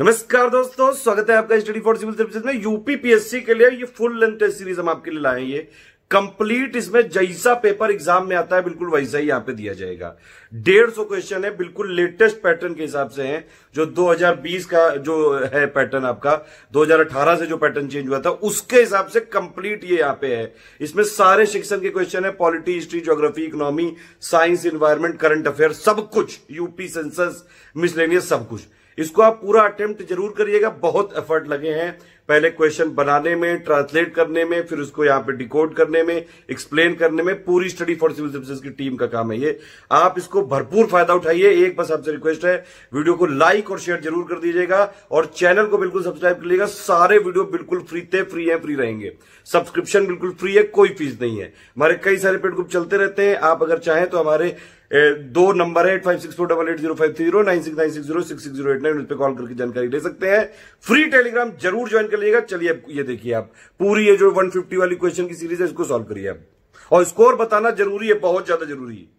नमस्कार दोस्तों स्वागत है आपका स्टडी फॉर सिविल सर्विस में यूपी पीएससी के लिए ये फुल लेंथ टेस्ट सीरीज हम आपके लिए लाए ये कंप्लीट इसमें जैसा पेपर एग्जाम में आता है बिल्कुल वैसा ही यहाँ पे दिया जाएगा डेढ़ सौ क्वेश्चन है बिल्कुल लेटेस्ट पैटर्न के हिसाब से हैं जो 2020 का जो है पैटर्न आपका 2018 से जो पैटर्न चेंज हुआ था उसके हिसाब से कंप्लीट ये यहाँ पे है इसमें सारे शिक्षण के क्वेश्चन है polity history geography economy science environment current affair सब कुछ यूपी सेंसस मिसलेनियस सब कुछ इसको आप पूरा अटेम्प्ट जरूर करिएगा बहुत एफर्ट लगे हैं पहले क्वेश्चन बनाने में ट्रांसलेट करने में फिर उसको यहां पे डिकोड करने में एक्सप्लेन करने में पूरी स्टडी फॉर सिविल सर्विसेज की टीम का काम है ये आप इसको भरपूर फायदा उठाइए एक बस आपसे रिक्वेस्ट है वीडियो को लाइक और शेयर जरूर कर दीजिएगा और चैनल को बिल्कुल सब्सक्राइब कर लीजिएगा सारे वीडियो बिल्कुल फ्री थे फ्री है फ्री रहेंगे सब्सक्रिप्शन बिल्कुल फ्री है कोई फीस नहीं है हमारे कई सारे पेड ग्रुप चलते रहते हैं आप अगर चाहें तो हमारे दो नंबर है eight five six four double eight zero five zero nine six nine six zero six six zero eight nine उस पर कॉल करके जानकारी ले सकते हैं फ्री टेलीग्राम जरूर ज्वाइन कर लीजिएगा चलिए अब ये देखिए आप पूरी ये जो 150 वाली क्वेश्चन की सीरीज है इसको सॉल्व करिए आप और स्कोर बताना जरूरी है बहुत ज्यादा जरूरी है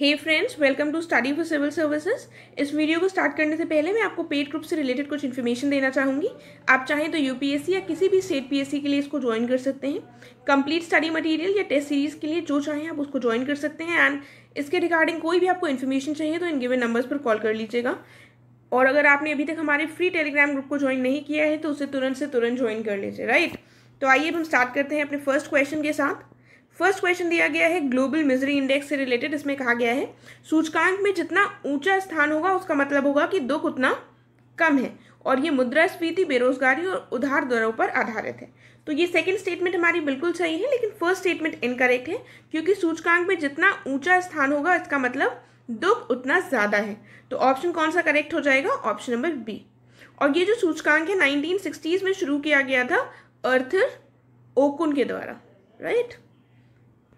hey friends welcome to study for civil services इस वीडियो को स्टार्ट करने से पहले मैं आपको पेड ग्रुप से रिलेटेड कुछ इन्फॉर्मेशन देना चाहूंगी आप चाहें तो यूपीएससी या किसी भी स्टेट पीएससी के लिए इसको ज्वाइन कर सकते हैं कंप्लीट स्टडी मटेरियल या टेस्ट सीरीज के लिए जो चाहें आप उसको ज्वाइन कर सकते हैं एंड इसके रिगार्डिंग कोई भी आपको इन्फॉर्मेशन चाहिए तो इन गिवन नंबर्स पर कॉल कर लीजिएगा और अगर आपने अभी तक हमारे फ्री टेलीग्राम ग्रुप को ज्वाइन नहीं किया है तो उसे तुरंत से तुरंत ज्वाइन कर लीजिए राइट तो आइए अब हम स्टार्ट करते हैं अपने फर्स्ट क्वेश्चन के साथ फर्स्ट क्वेश्चन दिया गया है ग्लोबल मिजरी इंडेक्स से रिलेटेड इसमें कहा गया है सूचकांक में जितना ऊंचा स्थान होगा उसका मतलब होगा कि दुख उतना कम है और ये मुद्रास्फीति बेरोजगारी और उधार दरों पर आधारित है तो ये सेकंड स्टेटमेंट हमारी बिल्कुल सही है लेकिन फर्स्ट स्टेटमेंट इनकरेक्ट है क्योंकि सूचकांक में जितना ऊंचा स्थान होगा इसका मतलब दुख उतना ज़्यादा है तो ऑप्शन कौन सा करेक्ट हो जाएगा ऑप्शन नंबर बी और ये जो सूचकांक है नाइनटीन सिक्सटीज में शुरू किया गया था अर्थर ओकुन के द्वारा राइट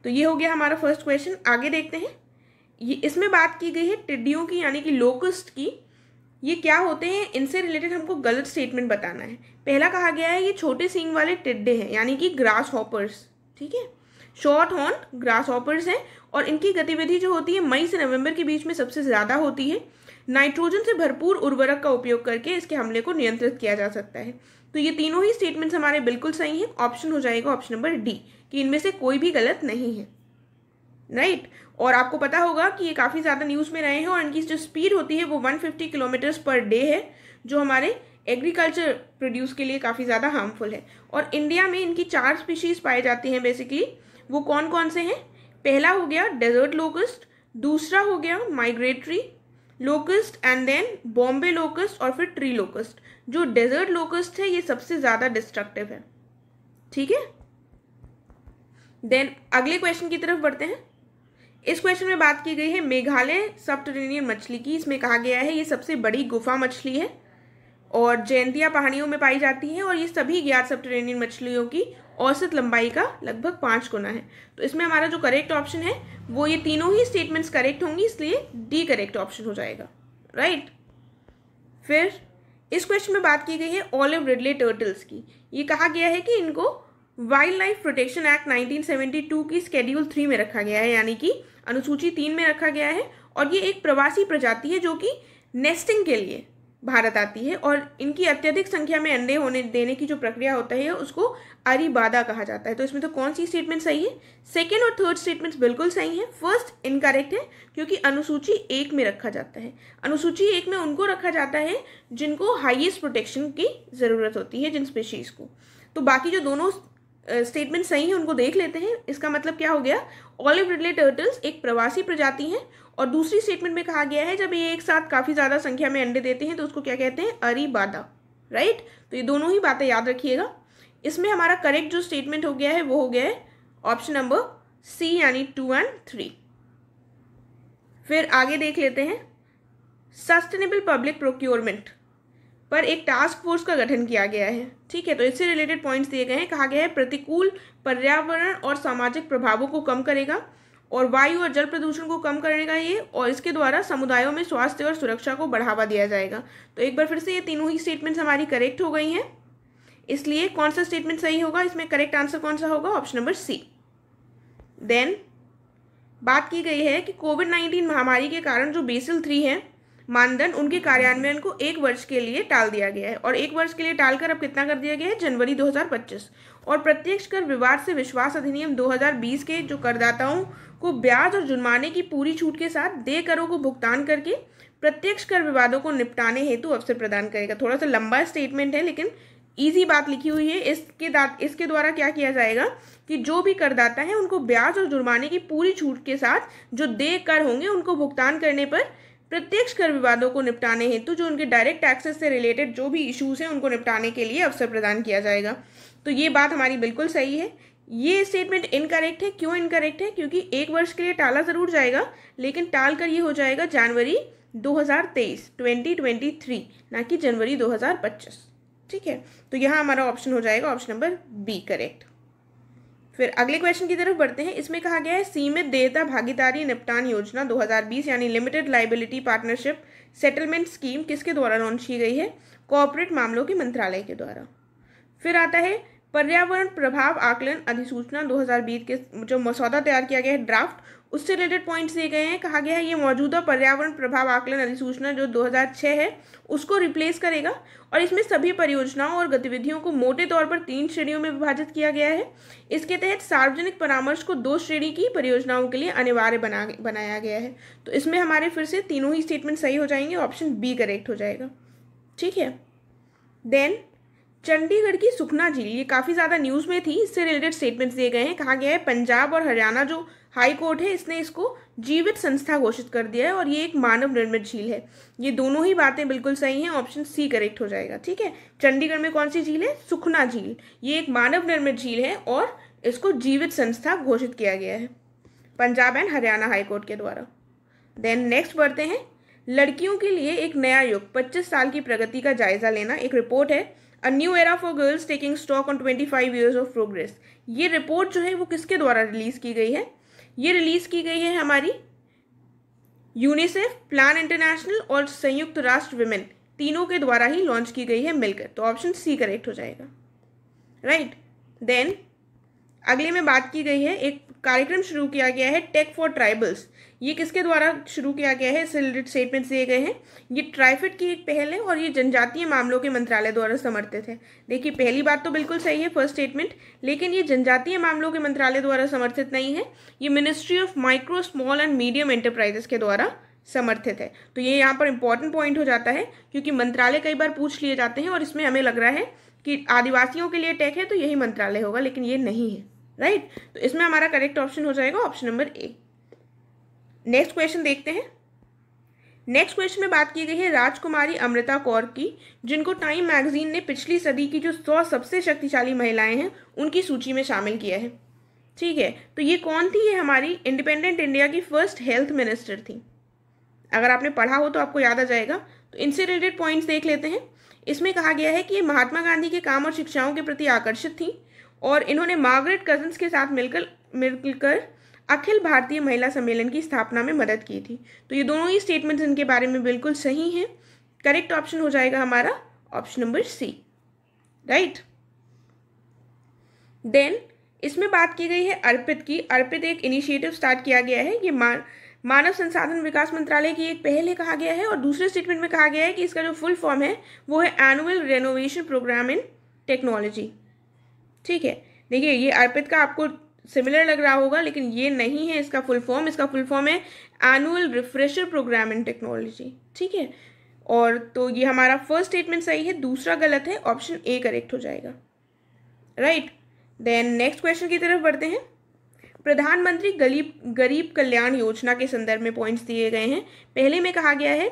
तो ये हो गया हमारा फर्स्ट क्वेश्चन आगे देखते हैं ये इसमें बात की गई है टिड्डियों की यानी कि लोकस्ट की ये क्या होते हैं इनसे रिलेटेड हमको गलत स्टेटमेंट बताना है पहला कहा गया है ये छोटे सींग वाले टिड्डे हैं यानी कि ग्रास हॉपर्स ठीक है शॉर्ट हॉर्न ग्रास हॉपर्स हैं और इनकी गतिविधि जो होती है मई से नवंबर के बीच में सबसे ज़्यादा होती है नाइट्रोजन से भरपूर उर्वरक का उपयोग करके इसके हमले को नियंत्रित किया जा सकता है तो ये तीनों ही स्टेटमेंट्स हमारे बिल्कुल सही हैं ऑप्शन हो जाएगा ऑप्शन नंबर डी कि इनमें से कोई भी गलत नहीं है राइट right? और आपको पता होगा कि ये काफ़ी ज़्यादा न्यूज़ में रहे हैं और इनकी जो स्पीड होती है वो 150 किलोमीटर्स पर डे है जो हमारे एग्रीकल्चर प्रोड्यूस के लिए काफ़ी ज़्यादा हार्मफुल है और इंडिया में इनकी चार स्पीशीज़ पाई जाती हैं बेसिकली वो कौन कौन से हैं पहला हो गया डेजर्ट लोकस्ट दूसरा हो गया migratory locust and then Bombay locust और फिर ट्री लोकस्ट जो डेजर्ट लोकस्ट है ये सबसे ज़्यादा डिस्ट्रक्टिव है ठीक है देन अगले क्वेश्चन की तरफ बढ़ते हैं इस क्वेश्चन में बात की गई है मेघालय सब मछली की इसमें कहा गया है ये सबसे बड़ी गुफा मछली है और जयंतिया पहाड़ियों में पाई जाती है और ये सभी ज्ञात सब मछलियों की औसत लंबाई का लगभग पाँच गुना है तो इसमें हमारा जो करेक्ट ऑप्शन है वो ये तीनों ही स्टेटमेंट्स करेक्ट होंगी इसलिए डी करेक्ट ऑप्शन हो जाएगा राइट फिर इस क्वेश्चन में बात की गई है ऑलिव रिडले टर्टल्स की ये कहा गया है कि इनको वाइल्ड लाइफ प्रोटेक्शन एक्ट 1972 की स्केड्यूल थ्री में रखा गया है यानी कि अनुसूची तीन में रखा गया है और ये एक प्रवासी प्रजाति है जो कि नेस्टिंग के लिए भारत आती है और इनकी अत्यधिक संख्या में अंडे होने देने की जो प्रक्रिया होता है उसको अरिबादा कहा जाता है तो इसमें तो कौन सी स्टेटमेंट सही है सेकेंड और थर्ड स्टेटमेंट्स बिल्कुल सही हैं फर्स्ट इनकरेक्ट है क्योंकि अनुसूची एक में रखा जाता है अनुसूची एक में उनको रखा जाता है जिनको हाइएस्ट प्रोटेक्शन की ज़रूरत होती है जिन स्पेशीज़ को तो बाकी जो दोनों स्टेटमेंट सही है उनको देख लेते हैं इसका मतलब क्या हो गया ऑलिव रिडले टर्टल्स एक प्रवासी प्रजाति हैं और दूसरी स्टेटमेंट में कहा गया है जब ये एक साथ काफ़ी ज़्यादा संख्या में अंडे देते हैं तो उसको क्या कहते हैं अरिबादा राइट तो ये दोनों ही बातें याद रखिएगा इसमें हमारा करेक्ट जो स्टेटमेंट हो गया है वो हो गया है ऑप्शन नंबर सी यानी टू एंड थ्री फिर आगे देख लेते हैं सस्टेनेबल पब्लिक प्रोक्योरमेंट पर एक टास्क फोर्स का गठन किया गया है ठीक है तो इससे रिलेटेड पॉइंट्स दिए गए हैं कहा गया है प्रतिकूल पर्यावरण और सामाजिक प्रभावों को कम करेगा और वायु और जल प्रदूषण को कम करने का ये और इसके द्वारा समुदायों में स्वास्थ्य और सुरक्षा को बढ़ावा दिया जाएगा तो एक बार फिर से ये तीनों ही स्टेटमेंट्स हमारी करेक्ट हो गई हैं इसलिए कौन सा स्टेटमेंट सही होगा इसमें करेक्ट आंसर कौन सा होगा ऑप्शन नंबर सी देन बात की गई है कि कोविड नाइन्टीन महामारी के कारण जो बेसिल थ्री है मानदंड उनके कार्यान्वयन को एक वर्ष के लिए टाल दिया गया है और एक वर्ष के लिए टालकर अब कितना कर दिया गया है जनवरी 2025 और प्रत्यक्ष कर विवाद से विश्वास अधिनियम 2020 के जो करदाताओं को ब्याज और जुर्माने की पूरी छूट के साथ दे करों को भुगतान करके प्रत्यक्ष कर विवादों को निपटाने हेतु अवसर प्रदान करेगा थोड़ा सा लंबा स्टेटमेंट है लेकिन ईजी बात लिखी हुई है इसके इसके द्वारा क्या किया जाएगा कि जो भी करदाता है उनको ब्याज और जुर्माने की पूरी छूट के साथ जो दे कर होंगे उनको भुगतान करने पर प्रत्यक्ष कर विवादों को निपटाने हेतु जो उनके डायरेक्ट टैक्सेस से रिलेटेड जो भी इश्यूज हैं उनको निपटाने के लिए अवसर प्रदान किया जाएगा तो ये बात हमारी बिल्कुल सही है ये स्टेटमेंट इनकरेक्ट है क्यों इनकरेक्ट है क्योंकि एक वर्ष के लिए टाला ज़रूर जाएगा लेकिन टाल कर ये हो जाएगा जनवरी 2023 2023 ना कि जनवरी 2025 ठीक है तो यहाँ हमारा ऑप्शन हो जाएगा ऑप्शन नंबर बी करेक्ट फिर अगले क्वेश्चन की तरफ बढ़ते हैं इसमें कहा गया है सीमित देयता भागीदारी निपटान योजना 2020 यानी limited liability partnership settlement scheme किसके द्वारा लॉन्च की गई है कॉरपोरेट मामलों के मंत्रालय के द्वारा फिर आता है पर्यावरण प्रभाव आकलन अधिसूचना 2020 के जो मसौदा तैयार किया गया है ड्राफ्ट उससे रिलेटेड पॉइंट्स दिए गए हैं कहा गया है ये मौजूदा पर्यावरण प्रभाव आकलन अधिसूचना जो 2006 है उसको रिप्लेस करेगा और इसमें सभी परियोजनाओं और गतिविधियों को मोटे तौर पर तीन श्रेणियों में विभाजित किया गया है इसके तहत सार्वजनिक परामर्श को दो श्रेणी की परियोजनाओं के लिए अनिवार्य बना बनाया गया है तो इसमें हमारे फिर से तीनों ही स्टेटमेंट सही हो जाएंगे ऑप्शन बी करेक्ट हो जाएगा ठीक है देन चंडीगढ़ की सुखना झील ये काफ़ी ज़्यादा न्यूज़ में थी इससे रिलेटेड स्टेटमेंट्स दिए गए हैं कहा गया है पंजाब और हरियाणा जो हाई कोर्ट है इसने इसको जीवित संस्था घोषित कर दिया है और ये एक मानव निर्मित झील है ये दोनों ही बातें बिल्कुल सही हैं ऑप्शन सी करेक्ट हो जाएगा ठीक है चंडीगढ़ में कौन सी झील है सुखना झील ये एक मानव निर्मित झील है और इसको जीवित संस्था घोषित किया गया है पंजाब एंड हरियाणा हाईकोर्ट के द्वारा देन नेक्स्ट बढ़ते हैं लड़कियों के लिए एक नया युग 25 साल की प्रगति का जायजा लेना एक रिपोर्ट है a new era for girls taking stock on twenty five years of progress ये रिपोर्ट जो है वो किसके द्वारा रिलीज़ की गई है ये रिलीज़ की गई है हमारी यूनिसेफ प्लान इंटरनेशनल और संयुक्त राष्ट्र विमेन तीनों के द्वारा ही लॉन्च की गई है मिलकर तो ऑप्शन सी करेक्ट हो जाएगा राइट देन अगले में बात की गई है एक कार्यक्रम शुरू किया गया है टेक फॉर ट्राइबल्स ये किसके द्वारा शुरू किया गया है रिलेटेड स्टेटमेंट्स दिए गए हैं ये ट्राइफेड की एक पहल है और ये जनजातीय मामलों के मंत्रालय द्वारा समर्थित है देखिए पहली बात तो बिल्कुल सही है फर्स्ट स्टेटमेंट लेकिन ये जनजातीय मामलों के मंत्रालय द्वारा समर्थित नहीं है ये ministry of micro small and medium enterprises के द्वारा समर्थित है तो ये यहाँ पर इंपॉर्टेंट पॉइंट हो जाता है क्योंकि मंत्रालय कई बार पूछ लिए जाते हैं और इसमें हमें लग रहा है कि आदिवासियों के लिए टेक है तो यही मंत्रालय होगा लेकिन ये नहीं है राइट right? तो इसमें हमारा करेक्ट ऑप्शन हो जाएगा option number A next question देखते हैं नेक्स्ट क्वेश्चन में बात की गई है राजकुमारी अमृता कौर की जिनको टाइम मैगजीन ने पिछली सदी की जो सौ सबसे शक्तिशाली महिलाएं हैं उनकी सूची में शामिल किया है ठीक है तो ये कौन थी ये हमारी इंडिपेंडेंट इंडिया की फर्स्ट हेल्थ मिनिस्टर थी अगर आपने पढ़ा हो तो आपको याद आ जाएगा तो इनसे रिलेटेड पॉइंट्स देख लेते हैं इसमें कहा गया है कि ये महात्मा गांधी के काम और शिक्षाओं के प्रति आकर्षित थी और इन्होंने मार्गरेट कजन्स के साथ मिलकर मिलकर अखिल भारतीय महिला सम्मेलन की स्थापना में मदद की थी तो ये दोनों ही स्टेटमेंट्स इनके बारे में बिल्कुल सही हैं करेक्ट ऑप्शन हो जाएगा हमारा option number C right then इसमें बात की गई है अर्पित की अर्पित एक इनिशिएटिव स्टार्ट किया गया है ये मान मानव संसाधन विकास मंत्रालय की एक पहल है कहा गया है और दूसरे स्टेटमेंट में कहा गया है कि इसका जो फुल फॉर्म है वो है annual renovation program in technology ठीक है देखिए ये अर्पित का आपको सिमिलर लग रहा होगा लेकिन ये नहीं है इसका फुल फॉर्म इसका फुल फॉर्म है annual refresher program in technology ठीक है और तो ये हमारा फर्स्ट स्टेटमेंट सही है दूसरा गलत है ऑप्शन ए करेक्ट हो जाएगा राइट देन नेक्स्ट क्वेश्चन की तरफ बढ़ते हैं प्रधानमंत्री गरीब गरीब कल्याण योजना के संदर्भ में पॉइंट्स दिए गए हैं पहले में कहा गया है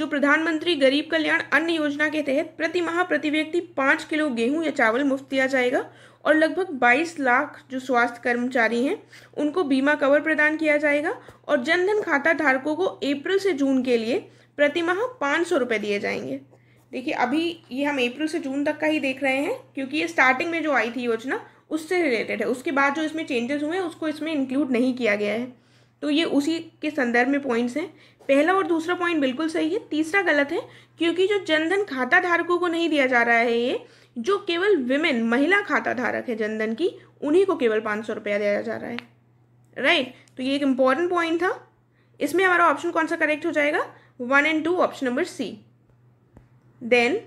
जो प्रधानमंत्री गरीब कल्याण अन्न योजना के तहत प्रति माह प्रति व्यक्ति पाँच किलो गेहूं या चावल मुफ्त दिया जाएगा और लगभग 22 लाख जो स्वास्थ्य कर्मचारी हैं उनको बीमा कवर प्रदान किया जाएगा और जनधन खाता धारकों को अप्रैल से जून के लिए प्रतिमाह पाँच सौ रुपये दिए जाएंगे देखिए अभी ये हम अप्रैल से जून तक का ही देख रहे हैं क्योंकि ये स्टार्टिंग में जो आई थी योजना उससे रिलेटेड है उसके बाद जो इसमें चेंजेस हुए हैं उसको इसमें इंक्लूड नहीं किया गया है तो ये उसी के संदर्भ में पॉइंट्स हैं पहला और दूसरा पॉइंट बिल्कुल सही है तीसरा गलत है क्योंकि जो जनधन खाता धारकों को नहीं दिया जा रहा है ये जो केवल विमेन महिला खाता धारक है जनधन की उन्हीं को केवल पाँच सौ रुपया दिया जा रहा है राइट right? तो ये एक इम्पॉर्टेंट पॉइंट था इसमें हमारा ऑप्शन कौन सा करेक्ट हो जाएगा one and two option number C then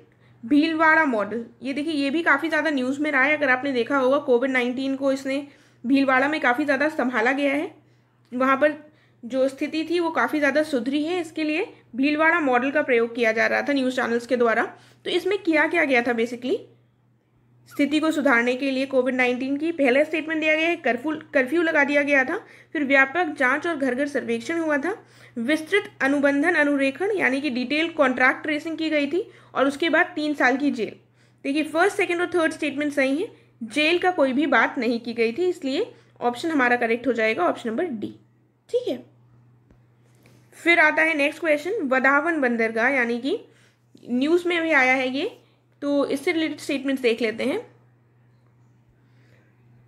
Bhilwara model ये देखिए ये भी काफ़ी ज़्यादा न्यूज़ में रहा है अगर आपने देखा होगा कोविड नाइन्टीन को इसने भीलवाड़ा में काफ़ी ज़्यादा संभाला गया है वहाँ पर जो स्थिति थी वो काफ़ी ज़्यादा सुधरी है इसके लिए भीलवाड़ा मॉडल का प्रयोग किया जा रहा था न्यूज़ चैनल्स के द्वारा तो इसमें किया क्या गया था बेसिकली स्थिति को सुधारने के लिए कोविड 19 की पहला स्टेटमेंट दिया गया है कर्फ्यू कर्फ्यू लगा दिया गया था फिर व्यापक जांच और घर घर सर्वेक्षण हुआ था विस्तृत अनुबंधन अनुरेखण यानी कि डिटेल कॉन्ट्रैक्ट ट्रेसिंग की गई थी और उसके बाद तीन साल की जेल देखिए फर्स्ट सेकेंड और थर्ड स्टेटमेंट सही है जेल का कोई भी बात नहीं की गई थी इसलिए ऑप्शन हमारा करेक्ट हो जाएगा ऑप्शन नंबर डी ठीक है फिर आता है नेक्स्ट क्वेश्चन वदावन बंदरगाह यानी कि न्यूज़ में भी आया है ये तो इससे रिलेटेड स्टेटमेंट्स देख लेते हैं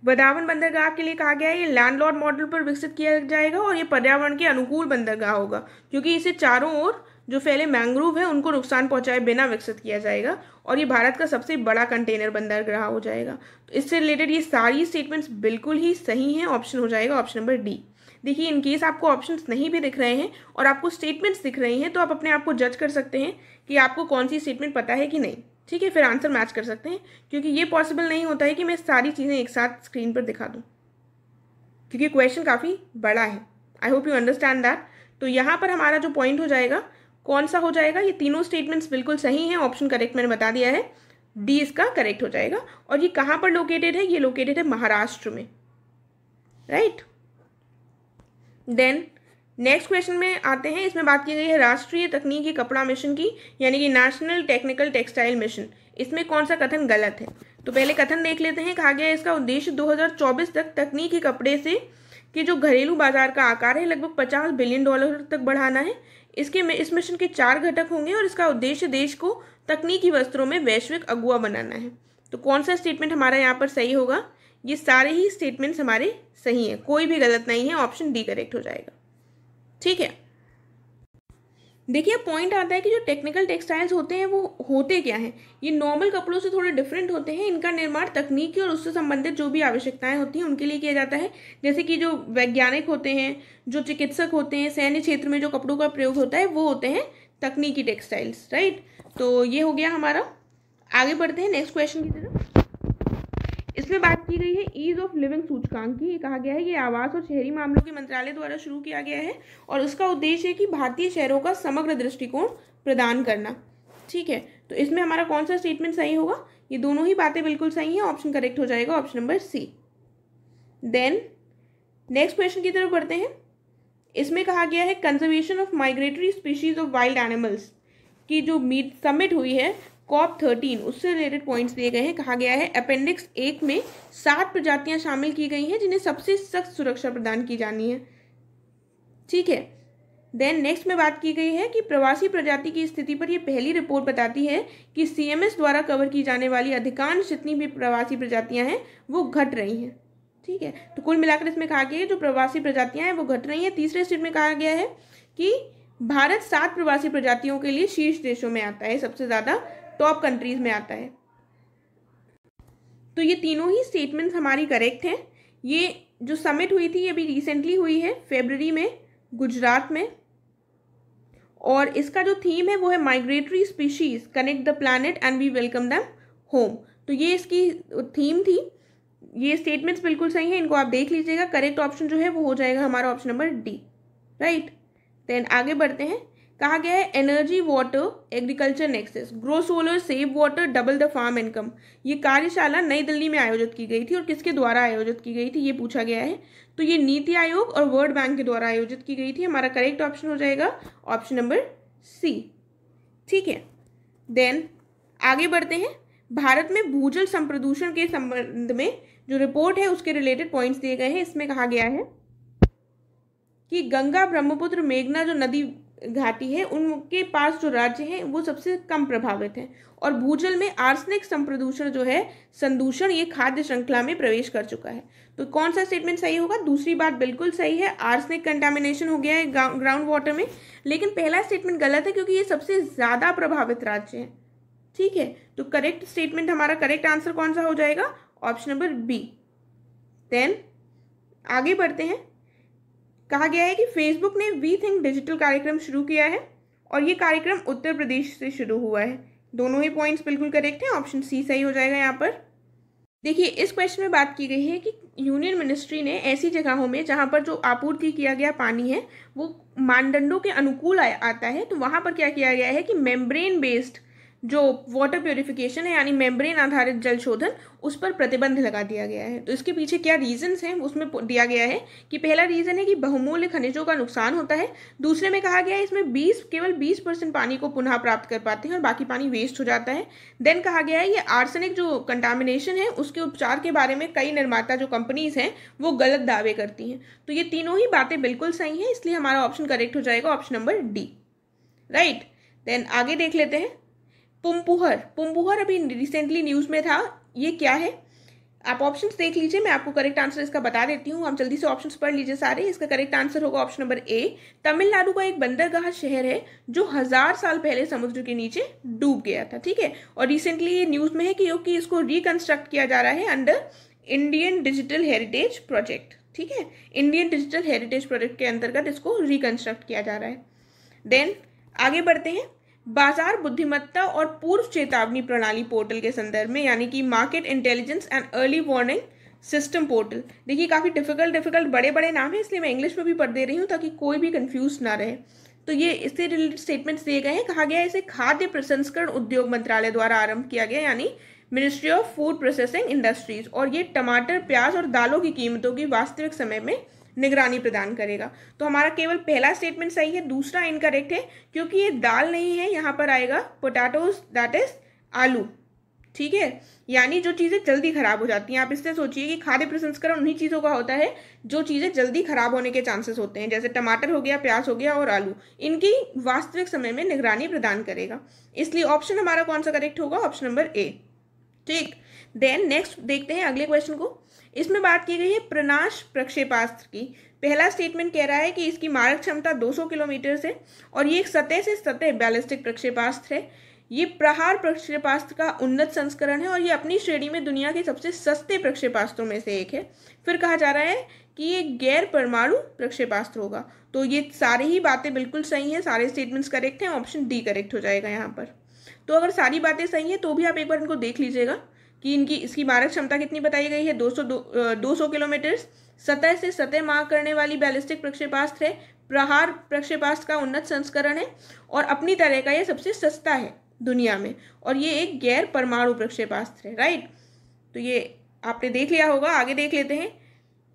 बदावन बंदरगाह के लिए कहा गया है ये लैंडलॉर्ड मॉडल पर विकसित किया जाएगा और ये पर्यावरण के अनुकूल बंदरगाह होगा क्योंकि इसे चारों ओर जो फैले मैंग्रोव हैं उनको नुकसान पहुंचाए बिना विकसित किया जाएगा और ये भारत का सबसे बड़ा कंटेनर बंदरगाह हो जाएगा तो इससे रिलेटेड ये सारी स्टेटमेंट्स बिल्कुल ही सही हैं ऑप्शन हो जाएगा ऑप्शन नंबर डी देखिए इन केस आपको ऑप्शंस नहीं भी दिख रहे हैं और आपको स्टेटमेंट्स दिख रही हैं तो आप अपने आप को जज कर सकते हैं कि आपको कौन सी स्टेटमेंट पता है कि नहीं ठीक है फिर आंसर मैच कर सकते हैं क्योंकि ये पॉसिबल नहीं होता है कि मैं सारी चीज़ें एक साथ स्क्रीन पर दिखा दूँ क्योंकि क्वेश्चन काफ़ी बड़ा है I hope you understand that तो यहाँ पर हमारा जो पॉइंट हो जाएगा कौन सा हो जाएगा ये तीनों स्टेटमेंट्स बिल्कुल सही हैं ऑप्शन करेक्ट मैंने बता दिया है डी इसका करेक्ट हो जाएगा और ये कहाँ पर लोकेटेड है ये लोकेटेड है महाराष्ट्र में right right? Then next question में आते हैं इसमें बात की गई है राष्ट्रीय तकनीकी कपड़ा मिशन की यानी कि नेशनल टेक्निकल टेक्सटाइल मिशन इसमें कौन सा कथन गलत है तो पहले कथन देख लेते हैं कहा गया है इसका उद्देश्य 2024 तक तकनीकी कपड़े से कि जो घरेलू बाजार का आकार है लगभग 50 बिलियन डॉलर तक बढ़ाना है इसके इस मिशन के चार घटक होंगे और इसका उद्देश्य देश को तकनीकी वस्त्रों में वैश्विक अगुआ बनाना है तो कौन सा स्टेटमेंट हमारा यहाँ पर सही होगा ये सारे ही स्टेटमेंट्स हमारे सही हैं कोई भी गलत नहीं है ऑप्शन डी करेक्ट हो जाएगा ठीक है देखिए पॉइंट आता है कि जो टेक्निकल टेक्सटाइल्स होते हैं वो होते क्या हैं ये नॉर्मल कपड़ों से थोड़े डिफरेंट होते हैं इनका निर्माण तकनीकी और उससे संबंधित जो भी आवश्यकताएं होती हैं उनके लिए किया जाता है जैसे कि जो वैज्ञानिक होते हैं जो चिकित्सक होते हैं सैन्य क्षेत्र में जो कपड़ों का प्रयोग होता है वो होते हैं तकनीकी टेक्सटाइल्स राइट तो ये हो गया हमारा आगे बढ़ते हैं नेक्स्ट क्वेश्चन की तरफ इसमें बात की गई है ईज ऑफ लिविंग सूचकांक की ये कहा गया है ये आवास और शहरी मामलों के मंत्रालय द्वारा शुरू किया गया है और उसका उद्देश्य है कि भारतीय शहरों का समग्र दृष्टिकोण प्रदान करना ठीक है तो इसमें हमारा कौन सा स्टेटमेंट सही होगा ये दोनों ही बातें बिल्कुल सही हैं ऑप्शन करेक्ट हो जाएगा option number C then next question की तरफ बढ़ते हैं इसमें कहा गया है conservation of migratory species of wild animals की जो मीट समिट हुई है कॉप थर्टीन उससे रिलेटेड पॉइंट्स दिए गए हैं कहा गया है अपेंडिक्स एक में सात प्रजातियां शामिल की गई हैं जिन्हें सबसे सख्त सुरक्षा प्रदान की जानी है ठीक है देन नेक्स्ट में बात की गई है कि प्रवासी प्रजाति की स्थिति पर यह पहली रिपोर्ट बताती है कि सीएमएस द्वारा कवर की जाने वाली अधिकांश जितनी भी प्रवासी प्रजातियां हैं वो घट रही हैं ठीक है तो कुल मिलाकर इसमें कहा गया है जो प्रवासी प्रजातियां हैं वो घट रही हैं तीसरे स्टेट में कहा गया है कि भारत सात प्रवासी प्रजातियों के लिए शीर्ष देशों में आता है सबसे ज़्यादा टॉप कंट्रीज़ में आता है तो ये तीनों ही स्टेटमेंट्स हमारी करेक्ट हैं ये जो समिट हुई थी ये भी रिसेंटली हुई है फेबररी में गुजरात में और इसका जो थीम है वो है migratory species connect the planet and we welcome them home तो ये इसकी थीम थी ये स्टेटमेंट्स बिल्कुल सही हैं इनको आप देख लीजिएगा करेक्ट ऑप्शन जो है वो हो जाएगा हमारा option number D right then आगे बढ़ते हैं कहा गया है energy water agriculture nexus grow solar save water double the farm income ये कार्यशाला नई दिल्ली में आयोजित की गई थी और किसके द्वारा आयोजित की गई थी ये पूछा गया है तो ये नीति आयोग और वर्ल्ड बैंक के द्वारा आयोजित की गई थी हमारा करेक्ट ऑप्शन हो जाएगा ऑप्शन नंबर सी ठीक है देन आगे बढ़ते हैं भारत में भूजल संप्रदूषण के संबंध में जो रिपोर्ट है उसके रिलेटेड पॉइंट्स दिए गए हैं इसमें कहा गया है कि गंगा ब्रह्मपुत्र मेघना जो नदी घाटी है उनके पास जो राज्य हैं वो सबसे कम प्रभावित हैं और भूजल में आर्सनिक संप्रदूषण जो है संदूषण ये खाद्य श्रृंखला में प्रवेश कर चुका है तो कौन सा स्टेटमेंट सही होगा दूसरी बात बिल्कुल सही है आर्सनिक कंटामिनेशन हो गया है ग्राउंड वाटर में लेकिन पहला स्टेटमेंट गलत है क्योंकि ये सबसे ज़्यादा प्रभावित राज्य है ठीक है तो करेक्ट स्टेटमेंट हमारा करेक्ट आंसर कौन सा हो जाएगा ऑप्शन नंबर बी देन आगे बढ़ते हैं कहा गया है कि फेसबुक ने वी थिंक डिजिटल कार्यक्रम शुरू किया है और ये कार्यक्रम उत्तर प्रदेश से शुरू हुआ है दोनों ही पॉइंट्स बिल्कुल करेक्ट हैं ऑप्शन सी सही हो जाएगा यहाँ पर देखिए इस क्वेश्चन में बात की गई है कि यूनियन मिनिस्ट्री ने ऐसी जगहों में जहाँ पर जो आपूर्ति किया गया पानी है वो मानदंडों के अनुकूल आ, आता है तो वहाँ पर क्या किया गया है कि मेम्ब्रेन बेस्ड जो वाटर प्योरिफिकेशन है यानी मेम्ब्रेन आधारित जल शोधन उस पर प्रतिबंध लगा दिया गया है तो इसके पीछे क्या रीजंस हैं उसमें दिया गया है कि पहला रीज़न है कि बहुमूल्य खनिजों का नुकसान होता है दूसरे में कहा गया है इसमें 20 केवल 20 परसेंट पानी को पुनः प्राप्त कर पाते हैं और बाकी पानी वेस्ट हो जाता है देन कहा गया है ये आर्सेनिक जो कंटामिनेशन है उसके उपचार के बारे में कई निर्माता जो कंपनीज हैं वो गलत दावे करती हैं तो ये तीनों ही बातें बिल्कुल सही हैं इसलिए हमारा ऑप्शन करेक्ट हो जाएगा option number D right then आगे देख लेते हैं पुमपुहर पुमपुहर अभी रिसेंटली न्यूज़ में था ये क्या है आप ऑप्शंस देख लीजिए मैं आपको करेक्ट आंसर इसका बता देती हूँ आप जल्दी से ऑप्शंस पढ़ लीजिए सारे इसका करेक्ट आंसर होगा ऑप्शन नंबर ए तमिलनाडु का एक बंदरगाह शहर है जो हजार साल पहले समुद्र के नीचे डूब गया था ठीक है और रिसेंटली ये न्यूज़ में है क्योंकि इसको रिकन्स्ट्रक्ट किया जा रहा है under Indian digital heritage project ठीक है इंडियन डिजिटल हेरिटेज प्रोजेक्ट के अंतर्गत इसको रिकन्स्ट्रक्ट किया जा रहा है देन आगे बढ़ते हैं बाजार बुद्धिमत्ता और पूर्व चेतावनी प्रणाली पोर्टल के संदर्भ में यानी कि market intelligence and early warning system portal देखिए काफ़ी डिफिकल्ट डिफिकल्ट बड़े बड़े नाम है इसलिए मैं इंग्लिश में भी पढ़ दे रही हूँ ताकि कोई भी कन्फ्यूज ना रहे तो ये इससे रिलेटेड स्टेटमेंट्स दिए गए हैं कहा गया है इसे खाद्य प्रसंस्करण उद्योग मंत्रालय द्वारा आरंभ किया गया यानी ministry of food processing industries और ये टमाटर प्याज और दालों की कीमतों की वास्तविक समय में निगरानी प्रदान करेगा तो हमारा केवल पहला स्टेटमेंट सही है दूसरा इनकरेक्ट है क्योंकि ये दाल नहीं है यहाँ पर आएगा पोटैटोज दैट इज आलू ठीक है यानी जो चीज़ें जल्दी खराब हो जाती हैं आप इससे सोचिए कि खाद्य प्रसंस्करण उन्हीं चीज़ों का होता है जो चीज़ें जल्दी खराब होने के चांसेस होते हैं जैसे टमाटर हो गया प्याज हो गया और आलू इनकी वास्तविक समय में निगरानी प्रदान करेगा इसलिए ऑप्शन हमारा कौन सा करेक्ट होगा ऑप्शन नंबर ए ठीक देन नेक्स्ट देखते हैं अगले क्वेश्चन को इसमें बात की गई है प्रनाश प्रक्षेपास्त्र की पहला स्टेटमेंट कह रहा है कि इसकी मारक क्षमता 200 किलोमीटर से और ये एक सतह से सतह बैलिस्टिक प्रक्षेपास्त्र है ये प्रहार प्रक्षेपास्त्र का उन्नत संस्करण है और ये अपनी श्रेणी में दुनिया के सबसे सस्ते प्रक्षेपास्त्रों में से एक है फिर कहा जा रहा है कि ये गैर परमाणु प्रक्षेपास्त्र होगा तो ये सारी ही बातें बिल्कुल सही हैं सारे स्टेटमेंट्स करेक्ट हैं ऑप्शन डी करेक्ट हो जाएगा यहाँ पर तो अगर सारी बातें सही हैं तो भी आप एक बार इनको देख लीजिएगा कि इनकी इसकी मारक क्षमता कितनी बताई गई है 200 दो सौ किलोमीटर सतह से सतह मार करने वाली बैलिस्टिक प्रक्षेपास्त्र है प्रहार प्रक्षेपास्त्र का उन्नत संस्करण है और अपनी तरह का यह सबसे सस्ता है दुनिया में और ये एक गैर परमाणु प्रक्षेपास्त्र है राइट तो ये आपने देख लिया होगा आगे देख लेते हैं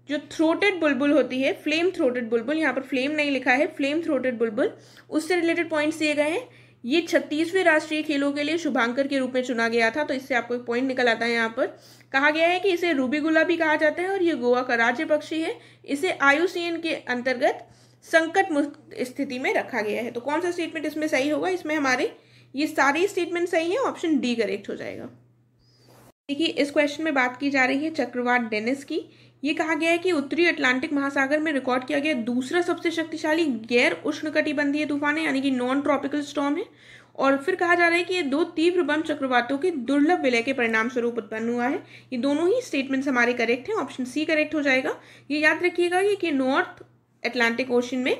जो थ्रोटेड बुलबुल होती है फ्लेम थ्रोटेड बुलबुल यहाँ पर फ्लेम नहीं लिखा है फ्लेम थ्रोटेड बुलबुल उससे रिलेटेड पॉइंट्स दिए गए हैं ये छत्तीसवें राष्ट्रीय खेलों के लिए शुभांकर के रूप में चुना गया था तो इससे आपको एक पॉइंट निकल आता है यहाँ पर कहा गया है कि इसे रूबीगुला भी कहा जाता है और ये गोवा का राज्य पक्षी है इसे आयुसीएन के अंतर्गत संकट मुक्त स्थिति में रखा गया है तो कौन सा स्टेटमेंट इसमें सही होगा इसमें हमारे ये सारे स्टेटमेंट सही है ऑप्शन डी करेक्ट हो जाएगा देखिए इस क्वेश्चन में बात की जा रही है चक्रवात डेनिस की ये कहा गया है कि उत्तरी अटलांटिक महासागर में रिकॉर्ड किया गया दूसरा सबसे शक्तिशाली गैर उष्णकटिबंधीय तूफान है यानी कि नॉन ट्रॉपिकल स्टॉम है और फिर कहा जा रहा है कि ये दो तीव्र बम चक्रवातों के दुर्लभ विलय के परिणाम स्वरूप उत्पन्न हुआ है ये दोनों ही स्टेटमेंट्स हमारे करेक्ट हैं ऑप्शन सी करेक्ट हो जाएगा ये याद रखिएगा कि नॉर्थ अटलांटिक ओशन में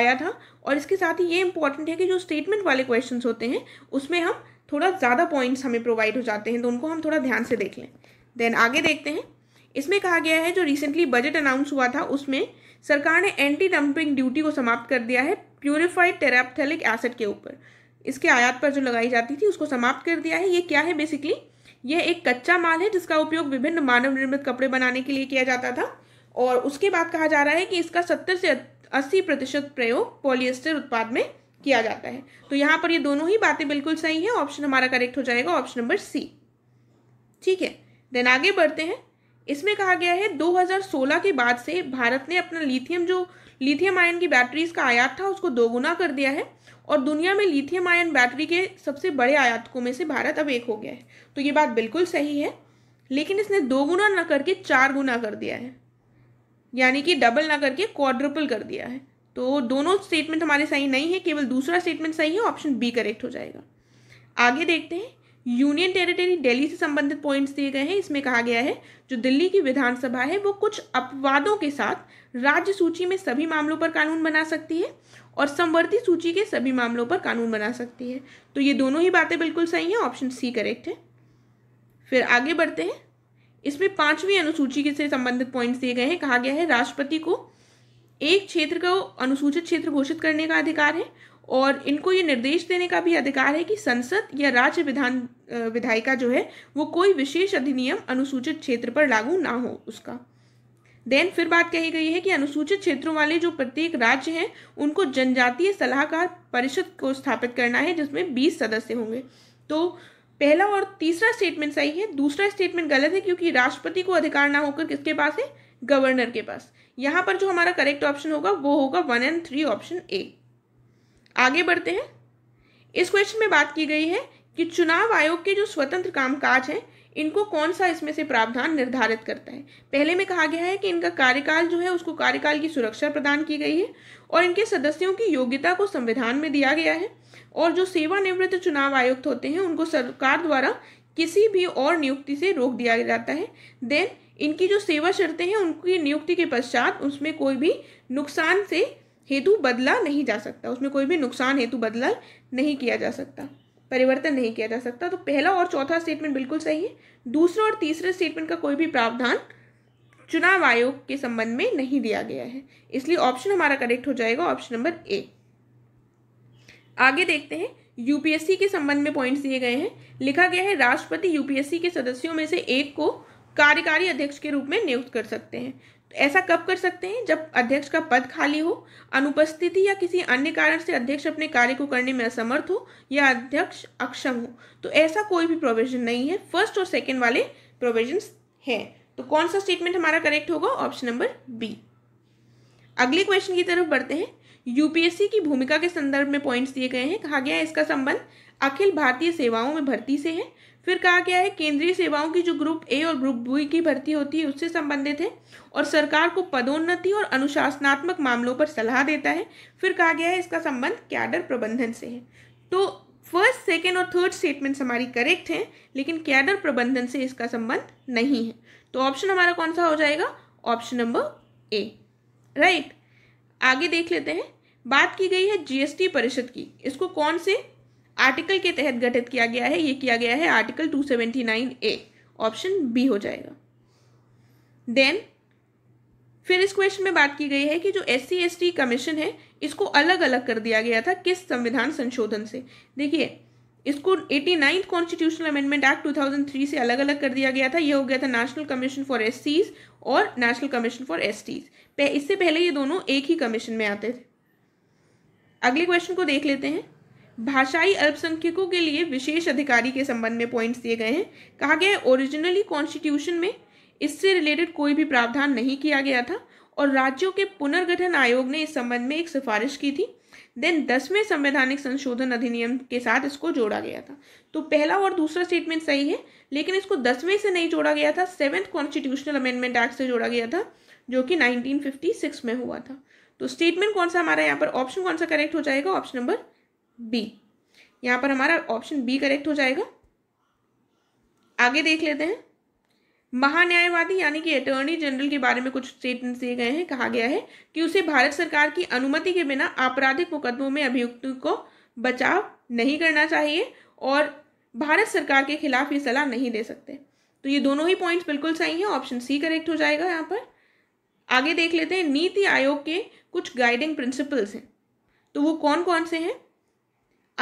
आया था और इसके साथ ही ये इंपॉर्टेंट है कि जो स्टेटमेंट वाले क्वेश्चन होते हैं उसमें हम थोड़ा ज़्यादा पॉइंट्स हमें प्रोवाइड हो जाते हैं तो उनको हम थोड़ा ध्यान से देख लें देन आगे देखते हैं इसमें कहा गया है जो रिसेंटली बजट अनाउंस हुआ था उसमें सरकार ने एंटी डंपिंग ड्यूटी को समाप्त कर दिया है प्योरीफाइड टेराप्थेलिक एसिड के ऊपर इसके आयात पर जो लगाई जाती थी उसको समाप्त कर दिया है ये क्या है बेसिकली ये एक कच्चा माल है जिसका उपयोग विभिन्न मानव निर्मित कपड़े बनाने के लिए किया जाता था और उसके बाद कहा जा रहा है कि इसका सत्तर से अस्सी प्रतिशत प्रयोग पॉलिएस्टर उत्पाद में किया जाता है तो यहाँ पर ये दोनों ही बातें बिल्कुल सही है ऑप्शन हमारा करेक्ट हो जाएगा ऑप्शन नंबर सी ठीक है देन आगे बढ़ते हैं इसमें कहा गया है 2016 के बाद से भारत ने अपना लिथियम जो लिथियम आयन की बैटरीज का आयात था उसको दोगुना कर दिया है और दुनिया में लिथियम आयन बैटरी के सबसे बड़े आयातकों में से भारत अब एक हो गया है तो ये बात बिल्कुल सही है लेकिन इसने दो गुना ना करके चार गुना कर दिया है यानी कि डबल ना करके क्वाड्रिपल कर दिया है तो दोनों स्टेटमेंट हमारे सही नहीं है केवल दूसरा स्टेटमेंट सही है ऑप्शन बी करेक्ट हो जाएगा आगे देखते हैं यूनियन टेरिटरी दिल्ली से संबंधित पॉइंट्स दिए गए हैं इसमें कहा गया है जो दिल्ली की विधानसभा है वो कुछ अपवादों के साथ राज्य सूची में सभी मामलों पर कानून बना सकती है और संवर्ती सूची के सभी मामलों पर कानून बना सकती है तो ये दोनों ही बातें बिल्कुल सही हैं ऑप्शन सी करेक्ट है फिर आगे बढ़ते हैं इसमें पांचवी अनुसूची से संबंधित पॉइंट्स दिए गए हैं कहा गया है राष्ट्रपति को एक क्षेत्र को अनुसूचित क्षेत्र घोषित करने का अधिकार है और इनको ये निर्देश देने का भी अधिकार है कि संसद या राज्य विधान विधायिका जो है वो कोई विशेष अधिनियम अनुसूचित क्षेत्र पर लागू ना हो उसका देन फिर बात कही गई है कि अनुसूचित क्षेत्रों वाले जो प्रत्येक राज्य हैं उनको जनजातीय सलाहकार परिषद को स्थापित करना है जिसमें बीस सदस्य होंगे तो पहला और तीसरा स्टेटमेंट सही है दूसरा स्टेटमेंट गलत है क्योंकि राष्ट्रपति को अधिकार ना होकर किसके पास है गवर्नर के पास यहाँ पर जो हमारा करेक्ट ऑप्शन होगा वो होगा one and three option A आगे बढ़ते हैं इस क्वेश्चन में बात की गई है कि चुनाव आयोग के जो स्वतंत्र कामकाज हैं इनको कौन सा इसमें से प्रावधान निर्धारित करता है पहले में कहा गया है कि इनका कार्यकाल जो है उसको कार्यकाल की सुरक्षा प्रदान की गई है और इनके सदस्यों की योग्यता को संविधान में दिया गया है और जो सेवानिवृत्त चुनाव आयुक्त होते हैं उनको सरकार द्वारा किसी भी और नियुक्ति से रोक दिया जाता है देन इनकी जो सेवा शर्तें हैं उनकी नियुक्ति के पश्चात उसमें कोई भी नुकसान से हेतु बदला नहीं जा सकता उसमें कोई भी नुकसान हेतु बदला नहीं किया जा सकता परिवर्तन नहीं किया जा सकता तो पहला और चौथा स्टेटमेंट बिल्कुल सही है दूसरा और तीसरे स्टेटमेंट का कोई भी प्रावधान चुनाव आयोग के संबंध में नहीं दिया गया है इसलिए ऑप्शन हमारा करेक्ट हो जाएगा ऑप्शन नंबर ए आगे देखते हैं यूपीएससी के संबंध में पॉइंट्स दिए गए हैं लिखा गया है राष्ट्रपति यूपीएससी के सदस्यों में से एक को कार्यकारी अध्यक्ष के रूप में नियुक्त कर सकते हैं ऐसा कब कर सकते हैं जब अध्यक्ष का पद खाली हो अनुपस्थिति या किसी अन्य कारण से अध्यक्ष अपने कार्य को करने में असमर्थ हो या अध्यक्ष अक्षम हो तो ऐसा कोई भी प्रोविजन नहीं है फर्स्ट और सेकेंड वाले प्रोविजन हैं तो कौन सा स्टेटमेंट हमारा करेक्ट होगा ऑप्शन नंबर बी अगले क्वेश्चन की तरफ बढ़ते हैं यूपीएससी की भूमिका के संदर्भ में पॉइंट्स दिए गए हैं कहा गया है इसका संबंध अखिल भारतीय सेवाओं में भर्ती से है फिर कहा गया है केंद्रीय सेवाओं की जो ग्रुप ए और ग्रुप बी की भर्ती होती है उससे संबंधित है और सरकार को पदोन्नति और अनुशासनात्मक मामलों पर सलाह देता है फिर कहा गया है इसका संबंध कैडर प्रबंधन से है तो फर्स्ट सेकेंड और थर्ड स्टेटमेंट्स हमारी करेक्ट हैं लेकिन कैडर प्रबंधन से इसका संबंध नहीं है तो ऑप्शन हमारा कौन सा हो जाएगा ऑप्शन नंबर ए राइट आगे देख लेते हैं बात की गई है जीएसटी परिषद की इसको कौन से आर्टिकल के तहत गठित किया गया है ये किया गया है आर्टिकल 279 ए ऑप्शन बी हो जाएगा देन फिर इस क्वेश्चन में बात की गई है कि जो S C S T commission है इसको अलग अलग कर दिया गया था किस संविधान संशोधन से देखिए इसको eighty ninth constitutional amendment act 2003 से अलग अलग कर दिया गया था यह हो गया था नेशनल कमीशन फॉर एस और नेशनल कमीशन फॉर एस इससे पहले ये दोनों एक ही कमीशन में आते थे अगले क्वेश्चन को देख लेते हैं भाषाई अल्पसंख्यकों के लिए विशेष अधिकारी के संबंध में पॉइंट्स दिए गए हैं कहा गया है ओरिजिनली कॉन्स्टिट्यूशन में इससे रिलेटेड कोई भी प्रावधान नहीं किया गया था और राज्यों के पुनर्गठन आयोग ने इस संबंध में एक सिफारिश की थी देन दसवें संवैधानिक संशोधन अधिनियम के साथ इसको जोड़ा गया था तो पहला और दूसरा स्टेटमेंट सही है लेकिन इसको दसवें से नहीं जोड़ा गया था सेवन्थ कॉन्स्टिट्यूशनल अमेंडमेंट एक्ट से जोड़ा गया था जो कि 1956 में हुआ था तो स्टेटमेंट कौन सा हमारा यहाँ पर ऑप्शन कौन सा करेक्ट हो जाएगा ऑप्शन नंबर बी यहाँ पर हमारा ऑप्शन बी करेक्ट हो जाएगा आगे देख लेते हैं महान्यायवादी यानी कि अटॉर्नी जनरल के बारे में कुछ स्टेटमेंट्स दिए गए हैं कहा गया है कि उसे भारत सरकार की अनुमति के बिना आपराधिक मुकदमों में अभियुक्त को बचाव नहीं करना चाहिए और भारत सरकार के खिलाफ ये सलाह नहीं दे सकते तो ये दोनों ही पॉइंट्स बिल्कुल सही हैं ऑप्शन सी करेक्ट हो जाएगा यहाँ पर आगे देख लेते हैं नीति आयोग के कुछ गाइडिंग प्रिंसिपल्स हैं तो वो कौन कौन से हैं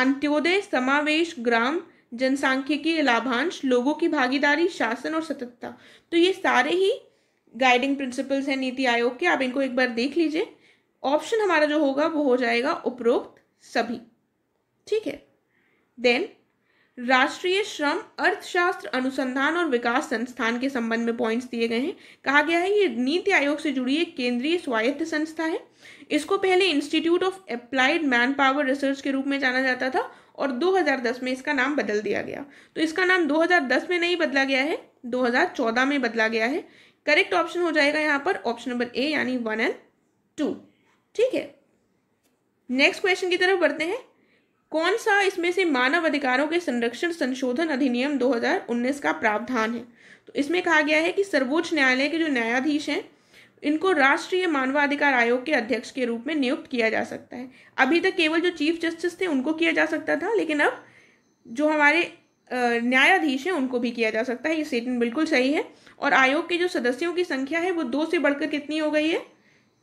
अंत्योदय समावेश ग्राम जनसंख्यिकी लाभांश लोगों की भागीदारी शासन और सततता तो ये सारे ही गाइडिंग प्रिंसिपल्स हैं नीति आयोग के आप इनको एक बार देख लीजिए ऑप्शन हमारा जो होगा वो हो जाएगा उपरोक्त सभी ठीक है देन राष्ट्रीय श्रम अर्थशास्त्र अनुसंधान और विकास संस्थान के संबंध में पॉइंट्स दिए गए हैं कहा गया है ये नीति आयोग से जुड़ी एक केंद्रीय स्वायत्त संस्था है इसको पहले institute of applied manpower research के रूप में जाना जाता था और 2010 में इसका नाम बदल दिया गया तो इसका नाम 2010 में नहीं बदला गया है 2014 में बदला गया है करेक्ट ऑप्शन हो जाएगा यहाँ पर ऑप्शन नंबर ए यानी वन एंड टू ठीक है नेक्स्ट क्वेश्चन की तरफ बढ़ते हैं कौन सा इसमें से मानव अधिकारों के संरक्षण संशोधन अधिनियम 2019 का प्रावधान है तो इसमें कहा गया है कि सर्वोच्च न्यायालय के जो न्यायाधीश हैं इनको राष्ट्रीय मानवाधिकार आयोग के अध्यक्ष के रूप में नियुक्त किया जा सकता है अभी तक केवल जो चीफ जस्टिस थे उनको किया जा सकता था लेकिन अब जो हमारे न्यायाधीश हैं उनको भी किया जा सकता है ये स्टेटमेंट बिल्कुल सही है और आयोग के जो सदस्यों की संख्या है वो दो से बढ़कर कितनी हो गई है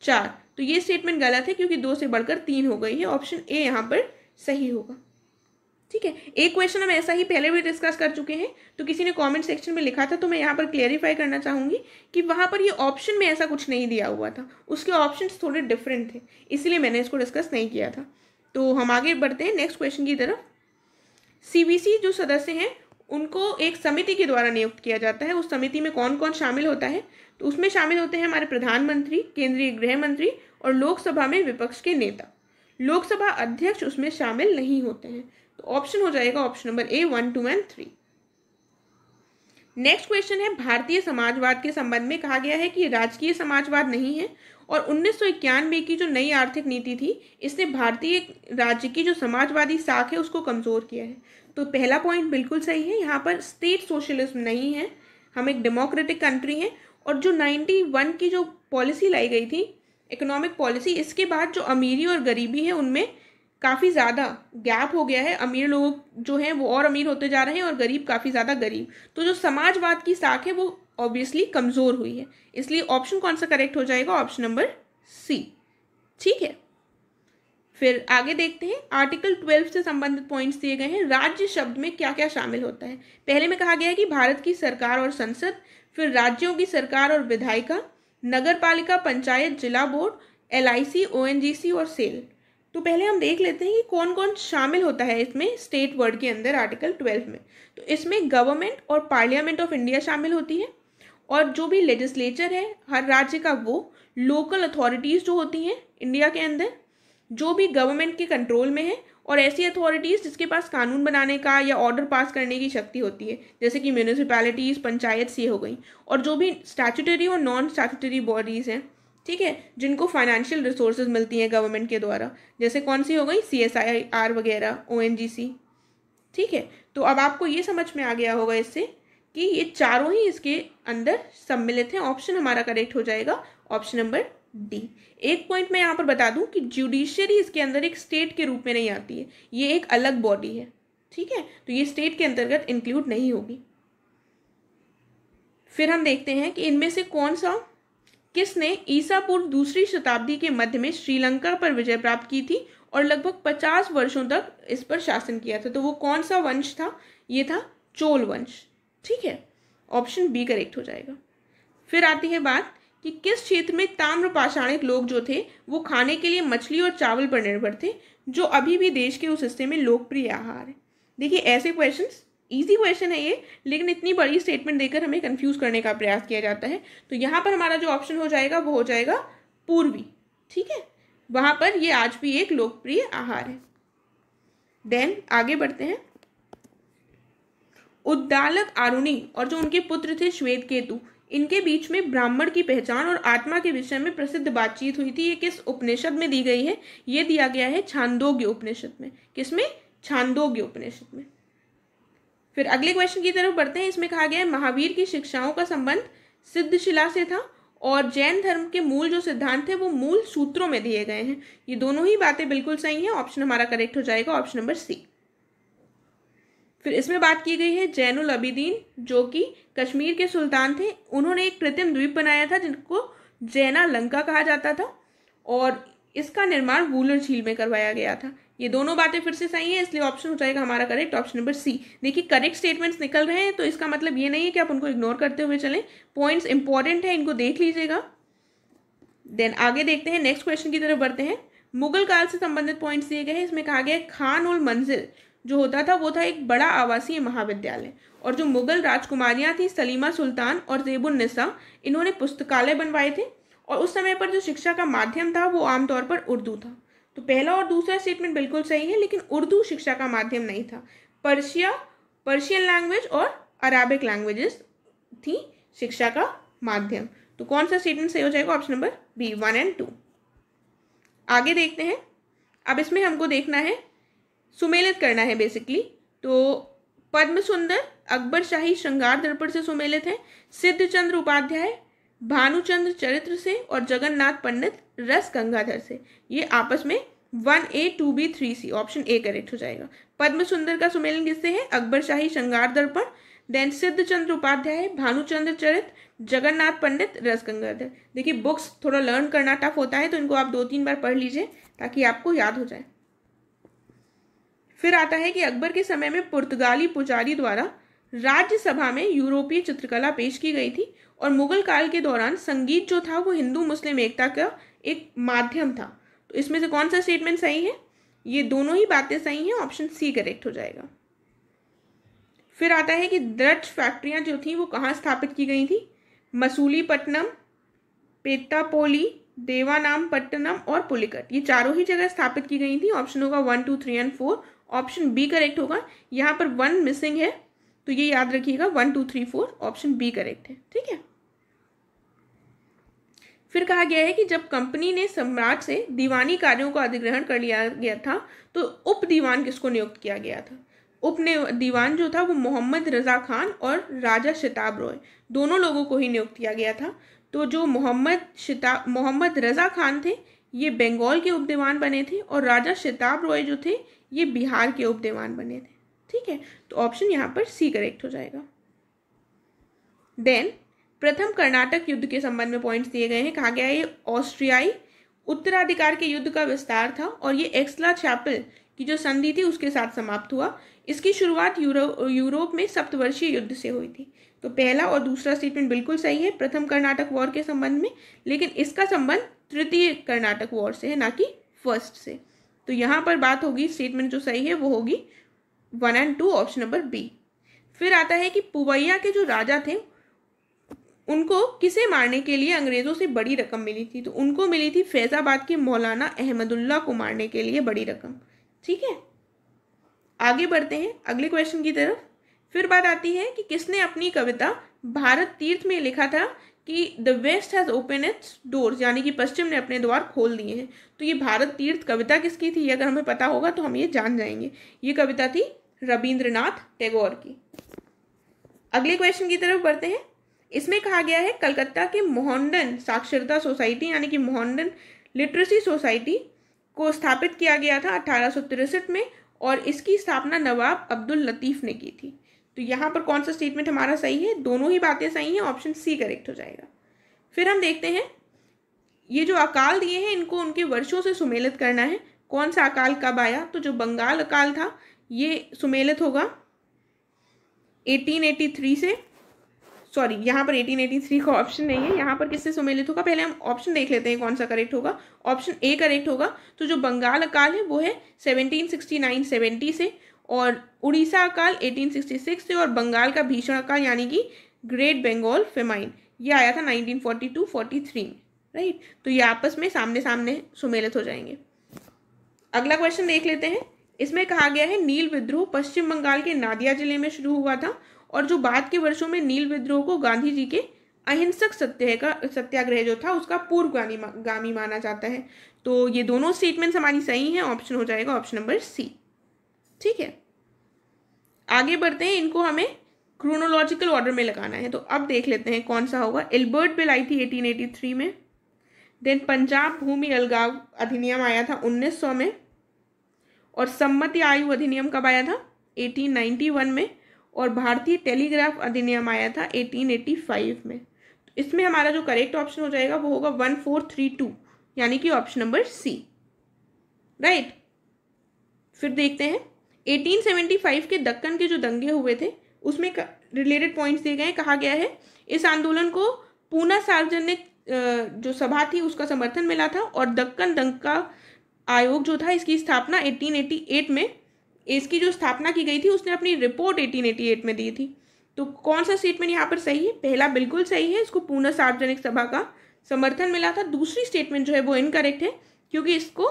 चार तो ये स्टेटमेंट गलत है क्योंकि दो से बढ़कर तीन हो गई है ऑप्शन ए यहाँ पर सही होगा ठीक है एक क्वेश्चन हम ऐसा ही पहले भी डिस्कस कर चुके हैं तो किसी ने कमेंट सेक्शन में लिखा था तो मैं यहाँ पर क्लेरिफाई करना चाहूँगी कि वहाँ पर ये ऑप्शन में ऐसा कुछ नहीं दिया हुआ था उसके ऑप्शन थोड़े डिफरेंट थे इसलिए मैंने इसको डिस्कस नहीं किया था तो हम आगे बढ़ते हैं नेक्स्ट क्वेश्चन की तरफ सी जो सदस्य हैं उनको एक समिति के द्वारा नियुक्त किया जाता है उस समिति में कौन कौन शामिल होता है तो उसमें शामिल होते हैं हमारे प्रधानमंत्री केंद्रीय गृह मंत्री और लोकसभा में विपक्ष के नेता लोकसभा अध्यक्ष उसमें शामिल नहीं होते हैं तो ऑप्शन हो जाएगा option number A one two and three next question है भारतीय समाजवाद के संबंध में कहा गया है कि राजकीय समाजवाद नहीं है और उन्नीस की जो नई आर्थिक नीति थी इसने भारतीय राज्य की जो समाजवादी साख है उसको कमज़ोर किया है तो पहला पॉइंट बिल्कुल सही है यहाँ पर स्टेट सोशलिज्म नहीं है हम एक डेमोक्रेटिक कंट्री हैं और जो 91 की जो पॉलिसी लाई गई थी इकोनॉमिक पॉलिसी इसके बाद जो अमीरी और गरीबी है उनमें काफ़ी ज़्यादा गैप हो गया है अमीर लोग जो हैं वो और अमीर होते जा रहे हैं और गरीब काफ़ी ज़्यादा गरीब तो जो समाजवाद की साख है वो ऑब्वियसली कमज़ोर हुई है इसलिए ऑप्शन कौन सा करेक्ट हो जाएगा ऑप्शन नंबर सी ठीक है फिर आगे देखते हैं आर्टिकल ट्वेल्व से संबंधित पॉइंट्स दिए गए हैं राज्य शब्द में क्या क्या शामिल होता है पहले में कहा गया है कि भारत की सरकार और संसद फिर राज्यों की सरकार और विधायिका नगर पालिका पंचायत जिला बोर्ड एल आई और सेल तो पहले हम देख लेते हैं कि कौन कौन शामिल होता है इसमें स्टेट वर्ड के अंदर आर्टिकल ट्वेल्व में तो इसमें गवर्नमेंट और पार्लियामेंट ऑफ इंडिया शामिल होती है और जो भी लेजिस्लेचर है हर राज्य का वो लोकल अथॉरिटीज़ जो होती हैं इंडिया के अंदर जो भी गवर्नमेंट के कंट्रोल में है और ऐसी अथॉरिटीज़ जिसके पास कानून बनाने का या ऑर्डर पास करने की शक्ति होती है जैसे कि म्यूनिसपैलिटीज़ पंचायत ये हो गई और जो भी स्टैचुटरी और नॉन स्टैचुटरी बॉडीज़ हैं ठीक है जिनको फाइनेंशियल रिसोर्सेज मिलती हैं गवर्नमेंट के द्वारा जैसे कौन सी हो गई सी एस आई आर वगैरह ओ एन जी सी ठीक है तो अब आपको ये समझ में आ गया होगा इससे कि ये चारों ही इसके अंदर सम्मिलित हैं ऑप्शन हमारा करेक्ट हो जाएगा ऑप्शन नंबर डी एक पॉइंट मैं यहाँ पर बता दूँ कि जुडिशरी इसके अंदर एक स्टेट के रूप में नहीं आती है ये एक अलग बॉडी है ठीक है तो ये स्टेट के अंतर्गत इंक्लूड नहीं होगी फिर हम देखते हैं कि इनमें से कौन सा किसने ईसा पूर्व दूसरी शताब्दी के मध्य में श्रीलंका पर विजय प्राप्त की थी और लगभग पचास वर्षों तक इस पर शासन किया था तो वो कौन सा वंश था ये था चोल वंश ठीक है ऑप्शन बी करेक्ट हो जाएगा फिर आती है बात कि किस क्षेत्र में ताम्र पाषाणिक लोग जो थे वो खाने के लिए मछली और चावल पर निर्भर थे जो अभी भी देश के उस हिस्से में लोकप्रिय आहार है देखिए ऐसे क्वेश्चंस ईजी क्वेश्चन है ये लेकिन इतनी बड़ी स्टेटमेंट देकर हमें कन्फ्यूज़ करने का प्रयास किया जाता है तो यहाँ पर हमारा जो ऑप्शन हो जाएगा वो हो जाएगा पूर्वी ठीक है वहाँ पर ये आज भी एक लोकप्रिय आहार है देन आगे बढ़ते हैं उद्दालक आरुणी और जो उनके पुत्र थे श्वेत केतु इनके बीच में ब्राह्मण की पहचान और आत्मा के विषय में प्रसिद्ध बातचीत हुई थी ये किस उपनिषद में दी गई है ये दिया गया है छांदोग्य उपनिषद में किसमें छांदोग्य उपनिषद में फिर अगले क्वेश्चन की तरफ बढ़ते हैं इसमें कहा गया है महावीर की शिक्षाओं का संबंध सिद्धशिला से था और जैन धर्म के मूल जो सिद्धांत थे वो मूल सूत्रों में दिए गए हैं ये दोनों ही बातें बिल्कुल सही हैं ऑप्शन हमारा करेक्ट हो जाएगा ऑप्शन नंबर सी फिर इसमें बात की गई है जैनुल अबिदीन जो कि कश्मीर के सुल्तान थे उन्होंने एक कृत्रिम द्वीप बनाया था जिनको जैना लंका कहा जाता था और इसका निर्माण वूलर झील में करवाया गया था ये दोनों बातें फिर से सही है इसलिए ऑप्शन हो जाएगा हमारा करेक्ट ऑप्शन नंबर सी देखिए करेक्ट स्टेटमेंट्स निकल रहे हैं तो इसका मतलब ये नहीं है कि आप उनको इग्नोर करते हुए चलें पॉइंट्स इंपॉर्टेंट हैं इनको देख लीजिएगा देन आगे देखते हैं नेक्स्ट क्वेश्चन की तरफ बढ़ते हैं मुगल काल से संबंधित पॉइंट्स दिए गए हैं इसमें कहा गया है खान उल मंजिल जो होता था वो था एक बड़ा आवासीय महाविद्यालय और जो मुगल राजकुमारियाँ थीं सलीमा सुल्तान और जेबुलनसा इन्होंने पुस्तकालय बनवाए थे और उस समय पर जो शिक्षा का माध्यम था वो आमतौर पर उर्दू था तो पहला और दूसरा स्टेटमेंट बिल्कुल सही है लेकिन उर्दू शिक्षा का माध्यम नहीं था पर्शिया पर्शियन लैंग्वेज और अराबिक लैंग्वेजेस थी शिक्षा का माध्यम तो कौन सा स्टेटमेंट सही हो जाएगा option number B one and two आगे देखते हैं अब इसमें हमको देखना है सुमेलित करना है बेसिकली तो पद्म सुंदर अकबर शाही श्रृंगार दर्पण से सुमेलित है सिद्ध चंद्र उपाध्याय भानुचंद्र चरित्र से और जगन्नाथ पंडित रस गंगाधर से ये आपस में one A two B three C option A correct हो जाएगा पद्म सुंदर का सुमेलन किससे है अकबर शाही श्रृंगार दर्पण देन सिद्ध चंद्र उपाध्याय भानुचंद्र चरित जगन्नाथ पंडित रस गंगाधर देखिए बुक्स थोड़ा लर्न करना टफ होता है तो इनको आप दो तीन बार पढ़ लीजिए ताकि आपको याद हो जाए फिर आता है कि अकबर के समय में पुर्तगाली पुजारी द्वारा राज्यसभा में यूरोपीय चित्रकला पेश की गई थी और मुगल काल के दौरान संगीत जो था वो हिंदू मुस्लिम एकता का एक माध्यम था तो इसमें से कौन सा स्टेटमेंट सही है ये दोनों ही बातें सही हैं ऑप्शन सी करेक्ट हो जाएगा फिर आता है कि द्रच फैक्ट्रियां जो थी वो कहाँ स्थापित की गई थी मसूली पट्टनम पेतापोली देवानाम पट्टनम और पुलिकट ये चारों ही जगह स्थापित की गई थी ऑप्शन होगा one two three and four option B correct होगा यहाँ पर वन मिसिंग है तो ये याद रखिएगा one two three four option B correct है ठीक है फिर कहा गया है कि जब कंपनी ने सम्राट से दीवानी कार्यों का अधिग्रहण कर लिया गया था तो उप दीवान किसको नियुक्त किया गया था उप दीवान जो था वो मोहम्मद रज़ा खान और राजा शिताब रॉय दोनों लोगों को ही नियुक्त किया गया था तो जो मोहम्मद शिताब मोहम्मद रज़ा खान थे ये बंगाल के उप दीवान बने थे और राजा शिताब रॉय जो थे ये बिहार के उप दीवान बने थे ठीक है तो ऑप्शन यहाँ पर सी करेक्ट हो जाएगा देन प्रथम कर्नाटक युद्ध के संबंध में पॉइंट्स दिए गए हैं कहा गया है ये ऑस्ट्रियाई उत्तराधिकार के युद्ध का विस्तार था और ये एक्सला चैपल की जो संधि थी उसके साथ समाप्त हुआ इसकी शुरुआत यूरो यूरोप में सप्तवर्षीय युद्ध से हुई थी तो पहला और दूसरा स्टेटमेंट बिल्कुल सही है प्रथम कर्नाटक वॉर के संबंध में लेकिन इसका संबंध तृतीय कर्नाटक वॉर से है ना कि फर्स्ट से तो यहाँ पर बात होगी स्टेटमेंट जो सही है वो होगी one and two option number B फिर आता है कि पुवैया के जो राजा थे उनको किसे मारने के लिए अंग्रेज़ों से बड़ी रकम मिली थी तो उनको मिली थी फैज़ाबाद के मौलाना अहमदुल्ला को मारने के लिए बड़ी रकम ठीक है आगे बढ़ते हैं अगले क्वेश्चन की तरफ फिर बात आती है कि किसने अपनी कविता भारत तीर्थ में लिखा था कि the west has open its doors यानी कि पश्चिम ने अपने द्वार खोल दिए हैं तो ये भारत तीर्थ कविता किसकी थी अगर हमें पता होगा तो हम ये जान जाएंगे ये कविता थी रविंद्रनाथ टैगोर की अगले क्वेश्चन की तरफ बढ़ते हैं इसमें कहा गया है कलकत्ता के मोहनडन साक्षरता सोसाइटी यानी कि मोहनडन लिटरेसी सोसाइटी को स्थापित किया गया था अठारह में और इसकी स्थापना नवाब अब्दुल लतीफ़ ने की थी तो यहाँ पर कौन सा स्टेटमेंट हमारा सही है दोनों ही बातें सही हैं ऑप्शन सी करेक्ट हो जाएगा फिर हम देखते हैं ये जो अकाल दिए हैं इनको उनके वर्षों से सुमेलित करना है कौन सा अकाल कब आया तो जो बंगाल अकाल था ये सुमेलित होगा 1883 से सॉरी यहाँ पर 1883 का ऑप्शन नहीं है यहाँ पर किससे सुमेलित होगा पहले हम ऑप्शन देख लेते हैं कौन सा करेक्ट होगा ऑप्शन ए करेक्ट होगा तो जो बंगाल अकाल है वो है 1769 70 से और उड़ीसा अकाल 1866 से और बंगाल का भीषण अकाल यानी कि ग्रेट बंगाल फेमाइन ये आया था 1942 43 में राइट तो ये आपस में सामने सामने सुमेलित हो जाएंगे अगला क्वेश्चन देख लेते हैं इसमें कहा गया है नील विद्रोह पश्चिम बंगाल के नादिया जिले में शुरू हुआ था और जो बाद के वर्षों में नील विद्रोह को गांधी जी के अहिंसक सत्य का सत्याग्रह जो था उसका पूर्व गानी गामी माना जाता है तो ये दोनों स्टेटमेंट्स हमारी सही हैं ऑप्शन हो जाएगा ऑप्शन नंबर सी ठीक है आगे बढ़ते हैं इनको हमें क्रोनोलॉजिकल ऑर्डर में लगाना है तो अब देख लेते हैं कौन सा होगा एल्बर्ट बिल आई थी एटीन में देन पंजाब भूमि अलगाव अधिनियम आया था उन्नीस में और सम्मति आयु अधिनियम कब आया था एटीन में और भारतीय टेलीग्राफ अधिनियम आया था 1885 में तो इसमें हमारा जो करेक्ट ऑप्शन हो जाएगा वो होगा वन फोर थ्री टू यानी कि ऑप्शन नंबर सी राइट फिर देखते हैं 1875 के दक्कन के जो दंगे हुए थे उसमें रिलेटेड पॉइंट्स दिए गए कहा गया है इस आंदोलन को पूना सार्वजनिक जो सभा थी उसका समर्थन मिला था और दक्कन दंग का आयोग जो था इसकी स्थापना 1888 में इसकी जो स्थापना की गई थी उसने अपनी रिपोर्ट 1888 में दी थी तो कौन सा स्टेटमेंट यहाँ पर सही है पहला बिल्कुल सही है इसको पूर्ण सार्वजनिक सभा का समर्थन मिला था दूसरी स्टेटमेंट जो है वो इनकरेक्ट है क्योंकि इसको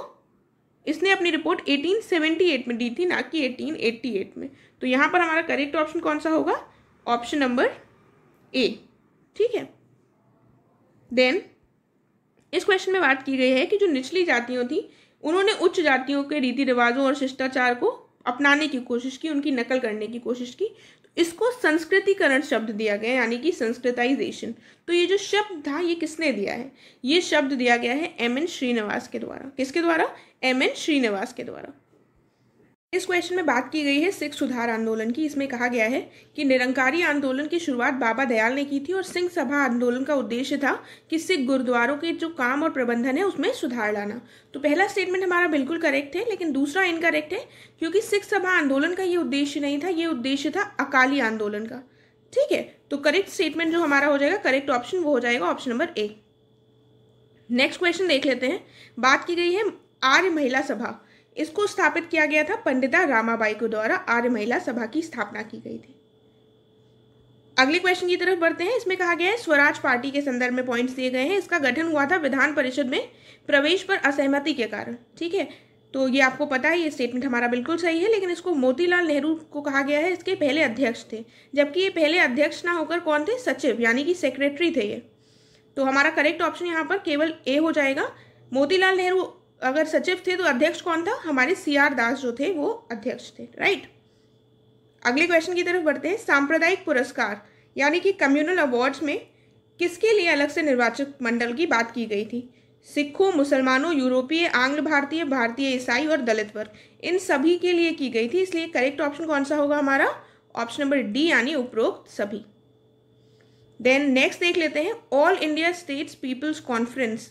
इसने अपनी रिपोर्ट 1878 में दी थी ना कि 1888 में तो यहाँ पर हमारा करेक्ट ऑप्शन कौन सा होगा ऑप्शन नंबर ए ठीक है देन इस क्वेश्चन में बात की गई है कि जो निचली जातियों थी उन्होंने उच्च जातियों के रीति रिवाजों और शिष्टाचार को अपनाने की कोशिश की उनकी नकल करने की कोशिश की तो इसको संस्कृतिकरण शब्द दिया गया यानी कि संस्कृताइजेशन तो ये जो शब्द था ये किसने दिया है ये शब्द दिया गया है एम एन श्रीनिवास के द्वारा किसके द्वारा एम एन श्रीनिवास के द्वारा इस क्वेश्चन में बात की गई है सिख सुधार आंदोलन की इसमें कहा गया है कि निरंकारी आंदोलन की शुरुआत बाबा दयाल ने की थी और सिख सभा आंदोलन का उद्देश्य था कि सिख गुरुद्वारों के जो काम और प्रबंधन है उसमें सुधार लाना तो पहला स्टेटमेंट हमारा बिल्कुल करेक्ट है लेकिन दूसरा इनकरेक्ट है क्योंकि सिख सभा आंदोलन का ये उद्देश्य नहीं था ये उद्देश्य था अकाली आंदोलन का ठीक है तो करेक्ट स्टेटमेंट जो हमारा हो जाएगा करेक्ट ऑप्शन वो हो जाएगा option number A next question देख लेते हैं बात की गई है आर्य महिला सभा इसको स्थापित किया गया था पंडिता रामाबाई को द्वारा आर्य महिला सभा की स्थापना की गई थी अगले क्वेश्चन की तरफ बढ़ते हैं इसमें कहा गया है स्वराज पार्टी के संदर्भ में पॉइंट्स दिए गए हैं इसका गठन हुआ था विधान परिषद में प्रवेश पर असहमति के कारण ठीक है तो ये आपको पता है ये स्टेटमेंट हमारा बिल्कुल सही है लेकिन इसको मोतीलाल नेहरू को कहा गया है इसके पहले अध्यक्ष थे जबकि ये पहले अध्यक्ष ना होकर कौन थे सचिव यानी कि सेक्रेटरी थे ये तो हमारा करेक्ट ऑप्शन यहाँ पर केवल ए हो जाएगा मोतीलाल नेहरू अगर सचिव थे तो अध्यक्ष कौन था हमारे सी आर दास जो थे वो अध्यक्ष थे राइट अगले क्वेश्चन की तरफ बढ़ते हैं सांप्रदायिक पुरस्कार यानी कि कम्युनल अवार्ड्स में किसके लिए अलग से निर्वाचक मंडल की बात की गई थी सिखों मुसलमानों यूरोपीय आंग्ल भारतीय भारतीय ईसाई और दलित वर्ग इन सभी के लिए की गई थी इसलिए करेक्ट ऑप्शन कौन सा होगा हमारा ऑप्शन नंबर डी यानी उपरोक्त सभी देन नेक्स्ट देख लेते हैं all India states peoples conference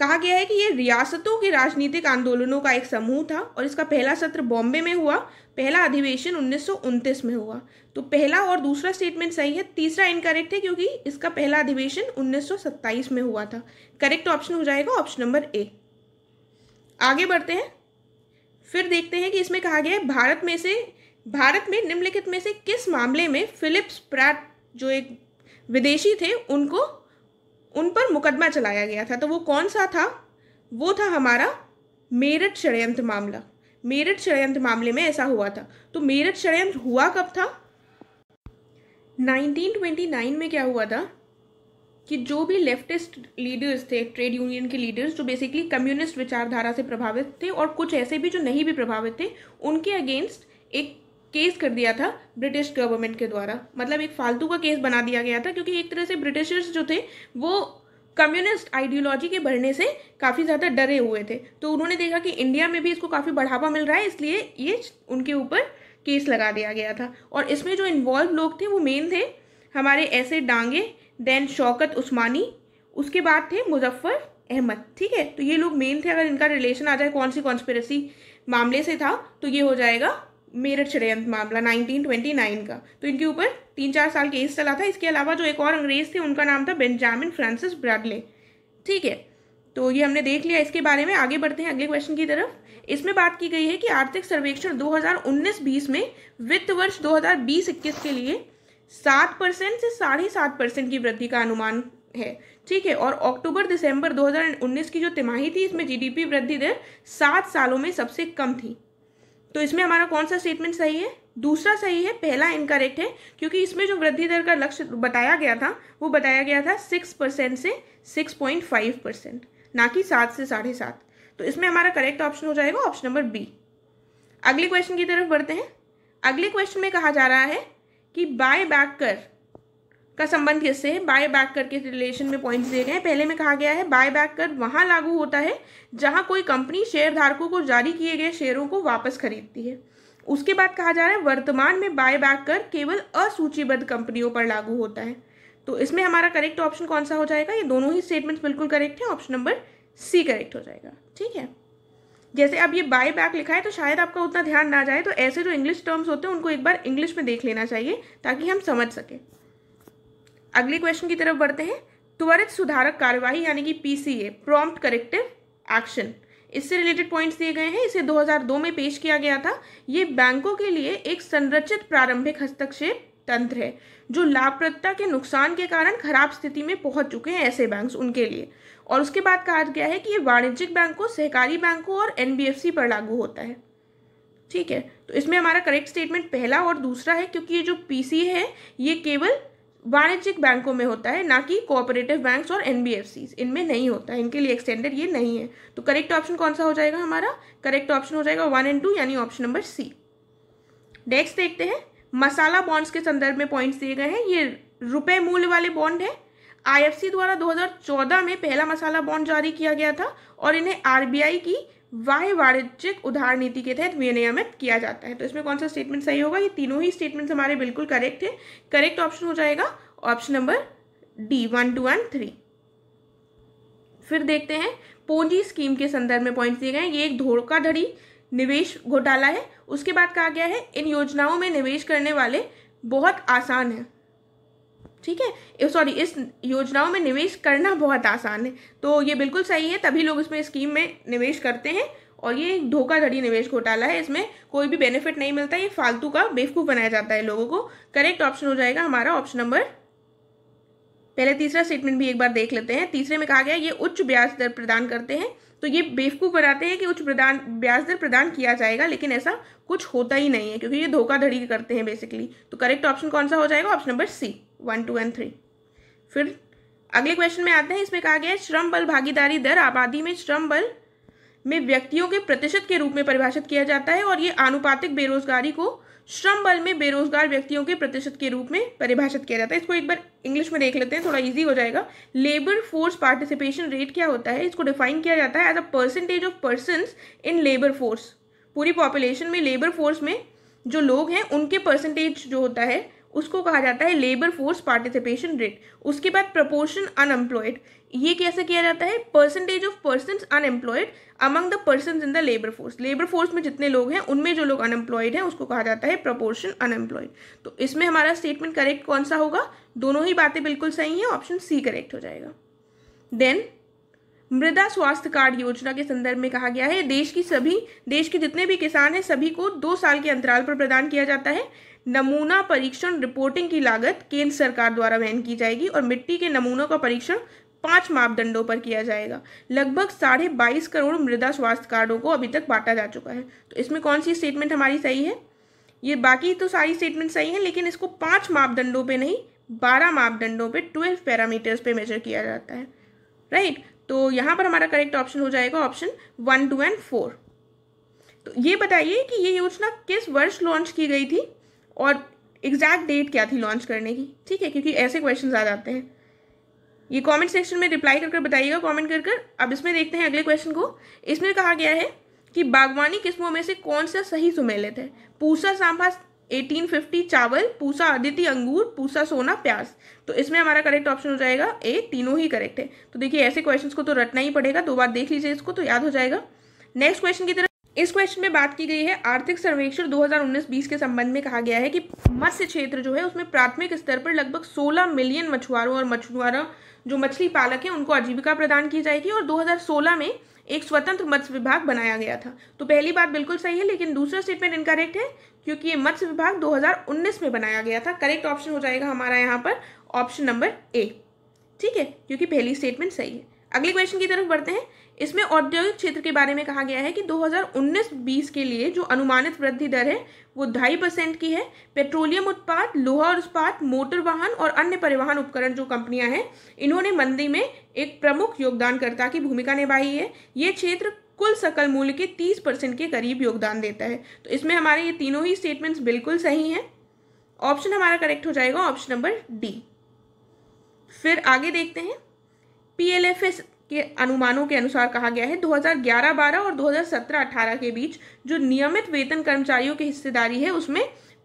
कहा गया है कि ये रियासतों के राजनीतिक आंदोलनों का एक समूह था और इसका पहला सत्र बॉम्बे में हुआ पहला अधिवेशन उन्नीस में हुआ तो पहला और दूसरा स्टेटमेंट सही है तीसरा इनकरेक्ट है क्योंकि इसका पहला अधिवेशन उन्नीस में हुआ था करेक्ट ऑप्शन हो जाएगा ऑप्शन नंबर ए आगे बढ़ते हैं फिर देखते हैं कि इसमें कहा गया है भारत में से भारत में निम्नलिखित में से किस मामले में फिलिप्स प्रैट जो एक विदेशी थे उनको उन पर मुकदमा चलाया गया था तो वो कौन सा था वो था हमारा मेरठ षडयंत्र मामला मेरठ षडयंत्र मामले में ऐसा हुआ था तो मेरठ षडयंत्र हुआ कब था 1929 में क्या हुआ था कि जो भी लेफ्टिस्ट लीडर्स थे ट्रेड यूनियन के लीडर्स जो बेसिकली कम्युनिस्ट विचारधारा से प्रभावित थे और कुछ ऐसे भी जो नहीं भी प्रभावित थे उनके अगेंस्ट एक केस कर दिया था ब्रिटिश गवर्नमेंट के द्वारा मतलब एक फालतू का केस बना दिया गया था क्योंकि एक तरह से ब्रिटिशर्स जो थे वो कम्युनिस्ट आइडियोलॉजी के बढ़ने से काफ़ी ज़्यादा डरे हुए थे तो उन्होंने देखा कि इंडिया में भी इसको काफ़ी बढ़ावा मिल रहा है इसलिए ये उनके ऊपर केस लगा दिया गया था और इसमें जो इन्वॉल्व लोग थे वो मेन थे हमारे ऐसे डांगे देन शौकत उस्मानी उसके बाद थे मुजफ्फ़र अहमद ठीक है तो ये लोग मेन थे अगर इनका रिलेशन आ जाए कौन सी कॉन्स्पेरेसी मामले से था तो ये हो जाएगा मेरठ षडयंत्र मामला 1929 का तो इनके ऊपर तीन चार साल केस चला था इसके अलावा जो एक और अंग्रेज थे उनका नाम था बेंजामिन फ्रांसिस ब्रैडले ठीक है तो ये हमने देख लिया इसके बारे में आगे बढ़ते हैं अगले क्वेश्चन की तरफ इसमें बात की गई है कि आर्थिक सर्वेक्षण 2019-20 में वित्त वर्ष 2020-21 के लिए सात परसेंट से साढ़े सात परसेंट की वृद्धि का अनुमान है ठीक है और अक्टूबर दिसंबर 2019 की जो तिमाही थी इसमें जीडीपी वृद्धि दर सात सालों में सबसे कम थी तो इसमें हमारा कौन सा स्टेटमेंट सही है दूसरा सही है पहला इनकरेक्ट है क्योंकि इसमें जो वृद्धि दर का लक्ष्य बताया गया था वो बताया गया था सिक्स परसेंट से सिक्स पॉइंट फाइव परसेंट ना कि सात से साढ़े सात तो इसमें हमारा करेक्ट ऑप्शन हो जाएगा ऑप्शन नंबर बी अगले क्वेश्चन की तरफ बढ़ते हैं अगले क्वेश्चन में कहा जा रहा है कि बाय बैक कर का संबंध किससे है बाय बैक कर के रिलेशन में पॉइंट्स दिए गए हैं पहले में कहा गया है बाय बैक कर वहाँ लागू होता है जहाँ कोई कंपनी शेयर धारकों को जारी किए गए शेयरों को वापस खरीदती है उसके बाद कहा जा रहा है वर्तमान में बाय बैक कर केवल असूचीबद्ध कंपनियों पर लागू होता है तो इसमें हमारा करेक्ट ऑप्शन कौन सा हो जाएगा ये दोनों ही स्टेटमेंट्स बिल्कुल करेक्ट हैं ऑप्शन नंबर सी करेक्ट हो जाएगा ठीक है जैसे अब ये बाय बैक लिखा है तो शायद आपका उतना ध्यान ना जाए तो ऐसे जो इंग्लिश टर्म्स होते हैं उनको एक बार इंग्लिश में देख लेना चाहिए ताकि हम समझ सकें अगले क्वेश्चन की तरफ बढ़ते हैं त्वरित सुधारक कार्यवाही यानी कि पीसीए प्रॉम्प्ट करेक्टिव एक्शन इससे रिलेटेड पॉइंट्स दिए गए हैं इसे 2002 में पेश किया गया था ये बैंकों के लिए एक संरचित प्रारंभिक हस्तक्षेप तंत्र है जो लाभप्रदता के नुकसान के कारण खराब स्थिति में पहुंच चुके हैं ऐसे बैंक उनके लिए और उसके बाद कहा गया है कि ये वाणिज्यिक बैंकों सहकारी बैंकों और एनबीएफसी पर लागू होता है ठीक है तो इसमें हमारा करेक्ट स्टेटमेंट पहला और दूसरा है क्योंकि ये जो पीसी है ये केवल वाणिज्यिक बैंकों में होता है ना कि कोऑपरेटिव बैंक्स और एन इनमें नहीं होता है इनके लिए एक्सटेंडेड ये नहीं है तो करेक्ट ऑप्शन कौन सा हो जाएगा हमारा करेक्ट ऑप्शन हो जाएगा वन एंड टू यानी ऑप्शन नंबर सी नेक्स्ट देखते हैं मसाला बॉन्ड्स के संदर्भ में पॉइंट्स दिए गए हैं ये रुपये मूल्य वाले बॉन्ड है आई द्वारा दो में पहला मसाला बॉन्ड जारी किया गया था और इन्हें आर की वाय वाणिज्यिक उधार नीति के तहत विनियमित किया जाता है तो इसमें कौन सा स्टेटमेंट सही होगा ये तीनों ही स्टेटमेंट्स हमारे बिल्कुल करेक्ट है करेक्ट ऑप्शन हो जाएगा option number D one two and three फिर देखते हैं पूंजी स्कीम के संदर्भ में पॉइंट्स दिए गए हैं ये एक धोखाधड़ी निवेश घोटाला है उसके बाद कहा गया है इन योजनाओं में निवेश करने वाले बहुत आसान है ठीक है सॉरी इस योजनाओं में निवेश करना बहुत आसान है तो ये बिल्कुल सही है तभी लोग इसमें स्कीम में निवेश करते हैं और ये धोखाधड़ी निवेश घोटाला है इसमें कोई भी बेनिफिट नहीं मिलता ये फालतू का बेवकूफ़ बनाया जाता है लोगों को करेक्ट ऑप्शन हो जाएगा हमारा ऑप्शन नंबर पहले तीसरा स्टेटमेंट भी एक बार देख लेते हैं तीसरे में कहा गया ये उच्च ब्याज दर प्रदान करते हैं तो ये बेवकूफ़ बनाते हैं कि उच्च प्रदान ब्याज दर प्रदान किया जाएगा लेकिन ऐसा कुछ होता ही नहीं है क्योंकि ये धोखाधड़ी करते हैं बेसिकली तो करेक्ट ऑप्शन कौन सा हो जाएगा option number C one two and three फिर अगले क्वेश्चन में आते हैं इसमें कहा गया है श्रम बल भागीदारी दर आबादी में श्रम बल में व्यक्तियों के प्रतिशत के रूप में परिभाषित किया जाता है और ये आनुपातिक बेरोजगारी को श्रम बल में बेरोजगार व्यक्तियों के प्रतिशत के रूप में परिभाषित किया जाता है इसको एक बार इंग्लिश में देख लेते हैं थोड़ा इजी हो जाएगा लेबर फोर्स पार्टिसिपेशन रेट क्या होता है इसको डिफाइन किया जाता है as a percentage of person in labour force पूरी पॉपुलेशन में लेबर फोर्स में जो लोग हैं उनके परसेंटेज जो होता है उसको कहा जाता है लेबर फोर्स पार्टिसिपेशन रेट उसके बाद प्रपोर्शन अनएम्प्लॉयड ये कैसे किया जाता है percentage of person unemployed among the person in the labour force labour force में जितने लोग हैं उनमें जो लोग अनएम्प्लॉयड हैं उसको कहा जाता है प्रपोर्शन अनएम्प्लॉयड तो इसमें हमारा स्टेटमेंट करेक्ट कौन सा होगा दोनों ही बातें बिल्कुल सही हैं ऑप्शन सी करेक्ट हो जाएगा देन मृदा स्वास्थ्य कार्ड योजना के संदर्भ में कहा गया है देश की सभी देश के जितने भी किसान हैं सभी को दो साल के अंतराल पर प्रदान किया जाता है नमूना परीक्षण रिपोर्टिंग की लागत केंद्र सरकार द्वारा वहन की जाएगी और मिट्टी के नमूनों का परीक्षण पांच मापदंडों पर किया जाएगा लगभग साढ़े बाईस करोड़ मृदा स्वास्थ्य कार्डों को अभी तक बांटा जा चुका है तो इसमें कौन सी स्टेटमेंट हमारी सही है ये बाकी तो सारी स्टेटमेंट सही है लेकिन इसको पांच मापदंडों पे नहीं बारह मापदंडों पे ट्वेल्व पैरामीटर्स पे मेजर किया जाता है राइट तो यहाँ पर हमारा करेक्ट ऑप्शन हो जाएगा option one two and four तो ये बताइए कि ये योजना किस वर्ष लॉन्च की गई थी और एग्जैक्ट डेट क्या थी लॉन्च करने की ठीक है क्योंकि ऐसे क्वेश्चन आ जाते हैं ये कमेंट सेक्शन में रिप्लाई कर बताइएगा कमेंट करके कर अब इसमें देखते हैं अगले क्वेश्चन को इसमें कहा गया है कि बागवानी किस्मों में से कौन सा सही सुमेलित है पूसा सांभा 1850 चावल पूसा अदिति अंगूर पूसा सोना प्याज तो इसमें हमारा करेक्ट ऑप्शन हो जाएगा ए तीनों ही करेक्ट है तो देखिए ऐसे क्वेश्चंस को तो रटना ही पड़ेगा दो बार देख लीजिए इसको तो याद हो जाएगा नेक्स्ट क्वेश्चन की तरफ इस क्वेश्चन में बात की गई है आर्थिक सर्वेक्षण 2019-20 के संबंध में कहा गया है कि मत्स्य क्षेत्र जो है उसमें प्राथमिक स्तर पर लगभग 16 मिलियन मछुआरों और मछुआरा जो मछली पालक हैं उनको आजीविका प्रदान की जाएगी और 2016 में एक स्वतंत्र मत्स्य विभाग बनाया गया था तो पहली बात बिल्कुल सही है लेकिन दूसरा स्टेटमेंट इनकरेक्ट है क्योंकि ये मत्स्य विभाग 2019 में बनाया गया था करेक्ट ऑप्शन हो जाएगा हमारा यहाँ पर ऑप्शन नंबर ए ठीक है क्योंकि पहली स्टेटमेंट सही है अगले क्वेश्चन की तरफ बढ़ते हैं इसमें औद्योगिक क्षेत्र के बारे में कहा गया है कि 2019-20 के लिए जो अनुमानित वृद्धि दर है वो ढाई परसेंट की है पेट्रोलियम उत्पाद लोहा और उत्पाद मोटर वाहन और अन्य परिवहन उपकरण जो कंपनियां हैं इन्होंने मंदी में एक प्रमुख योगदानकर्ता की भूमिका निभाई है ये क्षेत्र कुल सकल मूल्य के तीस परसेंट के करीब योगदान देता है तो इसमें हमारे ये तीनों ही स्टेटमेंट्स बिल्कुल सही हैं ऑप्शन हमारा करेक्ट हो जाएगा ऑप्शन नंबर डी फिर आगे देखते हैं पी एल एफ एस ये अनुमानों के अनुसार कहा गया है 2011-12 और 2017-18 के बीच जो नियमित वेतन कर्मचारियों की हिस्सेदारी है उसमें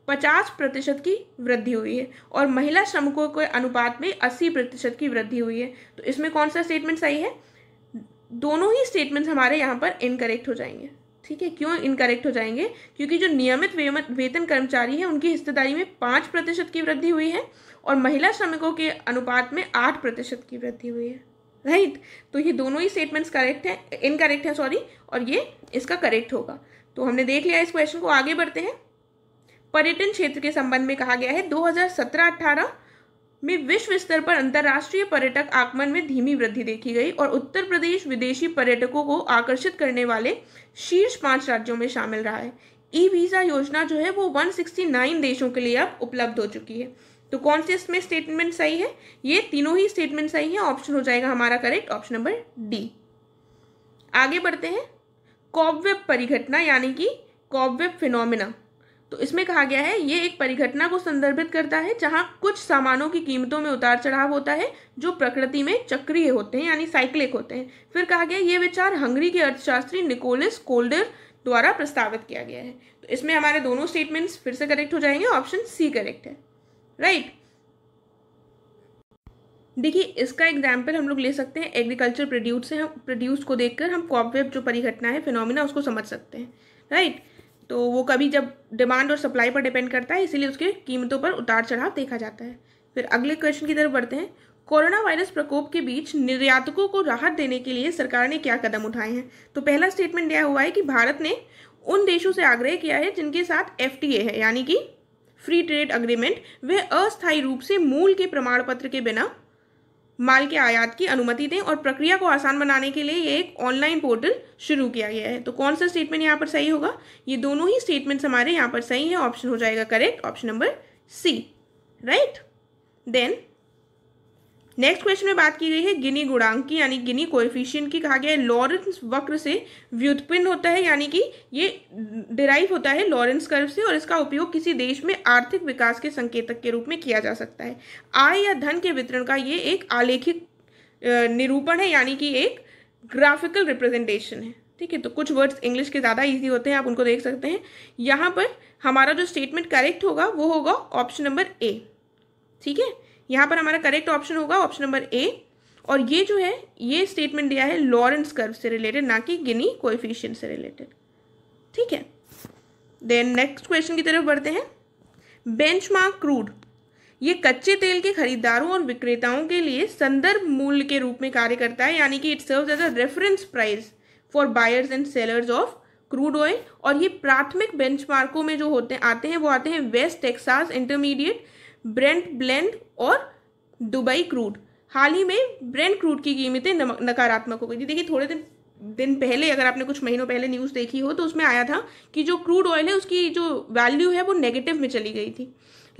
50 प्रतिशत की वृद्धि हुई है और महिला श्रमिकों के अनुपात में 80 प्रतिशत की वृद्धि हुई है तो इसमें कौन सा स्टेटमेंट सही है दोनों ही स्टेटमेंट्स हमारे यहाँ पर इनकरेक्ट हो जाएंगे ठीक है क्यों इनकरेक्ट हो जाएंगे क्योंकि जो नियमित वेतन कर्मचारी हैं उनकी हिस्सेदारी में पाँच प्रतिशत की वृद्धि हुई है और महिला श्रमिकों के अनुपात में आठ प्रतिशत की वृद्धि हुई है राइट right? तो ये दोनों ही स्टेटमेंट्स करेक्ट हैं इनकरेक्ट है सॉरी और ये इसका करेक्ट होगा तो हमने देख लिया इस क्वेश्चन को आगे बढ़ते हैं पर्यटन क्षेत्र के संबंध में कहा गया है 2017-18 में विश्व स्तर पर अंतर्राष्ट्रीय पर्यटक आगमन में धीमी वृद्धि देखी गई और उत्तर प्रदेश विदेशी पर्यटकों को आकर्षित करने वाले शीर्ष पांच राज्यों में शामिल रहा है ई वीज़ा योजना जो है वो 169 देशों के लिए अब उपलब्ध हो चुकी है तो कौन से इसमें स्टेटमेंट सही है ये तीनों ही स्टेटमेंट सही है ऑप्शन हो जाएगा हमारा करेक्ट ऑप्शन नंबर डी आगे बढ़ते हैं कॉबवेब परिघटना यानी कि कॉबवेब फिनोमिना तो इसमें कहा गया है ये एक परिघटना को संदर्भित करता है जहाँ कुछ सामानों की कीमतों में उतार चढ़ाव होता है जो प्रकृति में चक्रीय होते हैं यानी साइक्लिक होते हैं फिर कहा गया ये विचार हंगरी के अर्थशास्त्री निकोलिस कोल्डर द्वारा प्रस्तावित किया गया है तो इसमें हमारे दोनों स्टेटमेंट्स फिर से करेक्ट हो जाएंगे ऑप्शन सी करेक्ट है राइट right? देखिए इसका एग्जाम्पल हम लोग ले सकते हैं एग्रीकल्चर प्रोड्यूस से हम प्रोड्यूस को देखकर हम कॉपवेब जो परिघटना है फिनोमिना उसको समझ सकते हैं राइट right? तो वो कभी जब डिमांड और सप्लाई पर डिपेंड करता है इसीलिए उसके कीमतों पर उतार चढ़ाव देखा जाता है फिर अगले क्वेश्चन की तरफ बढ़ते हैं कोरोना वायरस प्रकोप के बीच निर्यातकों को राहत देने के लिए सरकार ने क्या कदम उठाए हैं तो पहला स्टेटमेंट यह हुआ है कि भारत ने उन देशों से आग्रह किया है जिनके साथ एफ है यानी कि फ्री ट्रेड अग्रीमेंट वे अस्थायी रूप से मूल के प्रमाण पत्र के बिना माल के आयात की अनुमति दें और प्रक्रिया को आसान बनाने के लिए एक ऑनलाइन पोर्टल शुरू किया गया है तो कौन सा स्टेटमेंट यहाँ पर सही होगा ये दोनों ही स्टेटमेंट्स हमारे यहाँ पर सही हैं ऑप्शन हो जाएगा correct option number C right then next question में बात की गई है गिनी गुणांक की यानी गिनी कोएफिशिएंट की कहा गया है लॉरेंस वक्र से व्युत्पन्न होता है यानी कि ये डिराइव होता है लॉरेंस कर्व से और इसका उपयोग किसी देश में आर्थिक विकास के संकेतक के रूप में किया जा सकता है आय या धन के वितरण का ये एक आलेखिक निरूपण है यानी कि एक ग्राफिकल रिप्रेजेंटेशन है ठीक है तो कुछ वर्ड्स इंग्लिश के ज़्यादा ईजी होते हैं आप उनको देख सकते हैं यहाँ पर हमारा जो स्टेटमेंट करेक्ट होगा वो होगा ऑप्शन नंबर ए ठीक है यहाँ पर हमारा करेक्ट ऑप्शन होगा ऑप्शन नंबर ए और ये जो है ये स्टेटमेंट दिया है लॉरेंस कर्व से रिलेटेड ना कि गिनी कोएफिशिएंट से रिलेटेड ठीक है देन नेक्स्ट क्वेश्चन की तरफ बढ़ते हैं बेंचमार्क क्रूड ये कच्चे तेल के खरीदारों और विक्रेताओं के लिए संदर्भ मूल्य के रूप में कार्य करता है यानी कि it serve as a reference price for buyers and sellers of crude oil और ये प्राथमिक बेंचमार्कों में जो होते आते हैं वो आते हैं West Texas Intermediate Brent blend और दुबई क्रूड हाल ही में ब्रेंड क्रूड की कीमतें नकारात्मक हो गई थी देखिए थोड़े दिन दिन पहले अगर आपने कुछ महीनों पहले न्यूज़ देखी हो तो उसमें आया था कि जो क्रूड ऑयल है उसकी जो वैल्यू है वो नेगेटिव में चली गई थी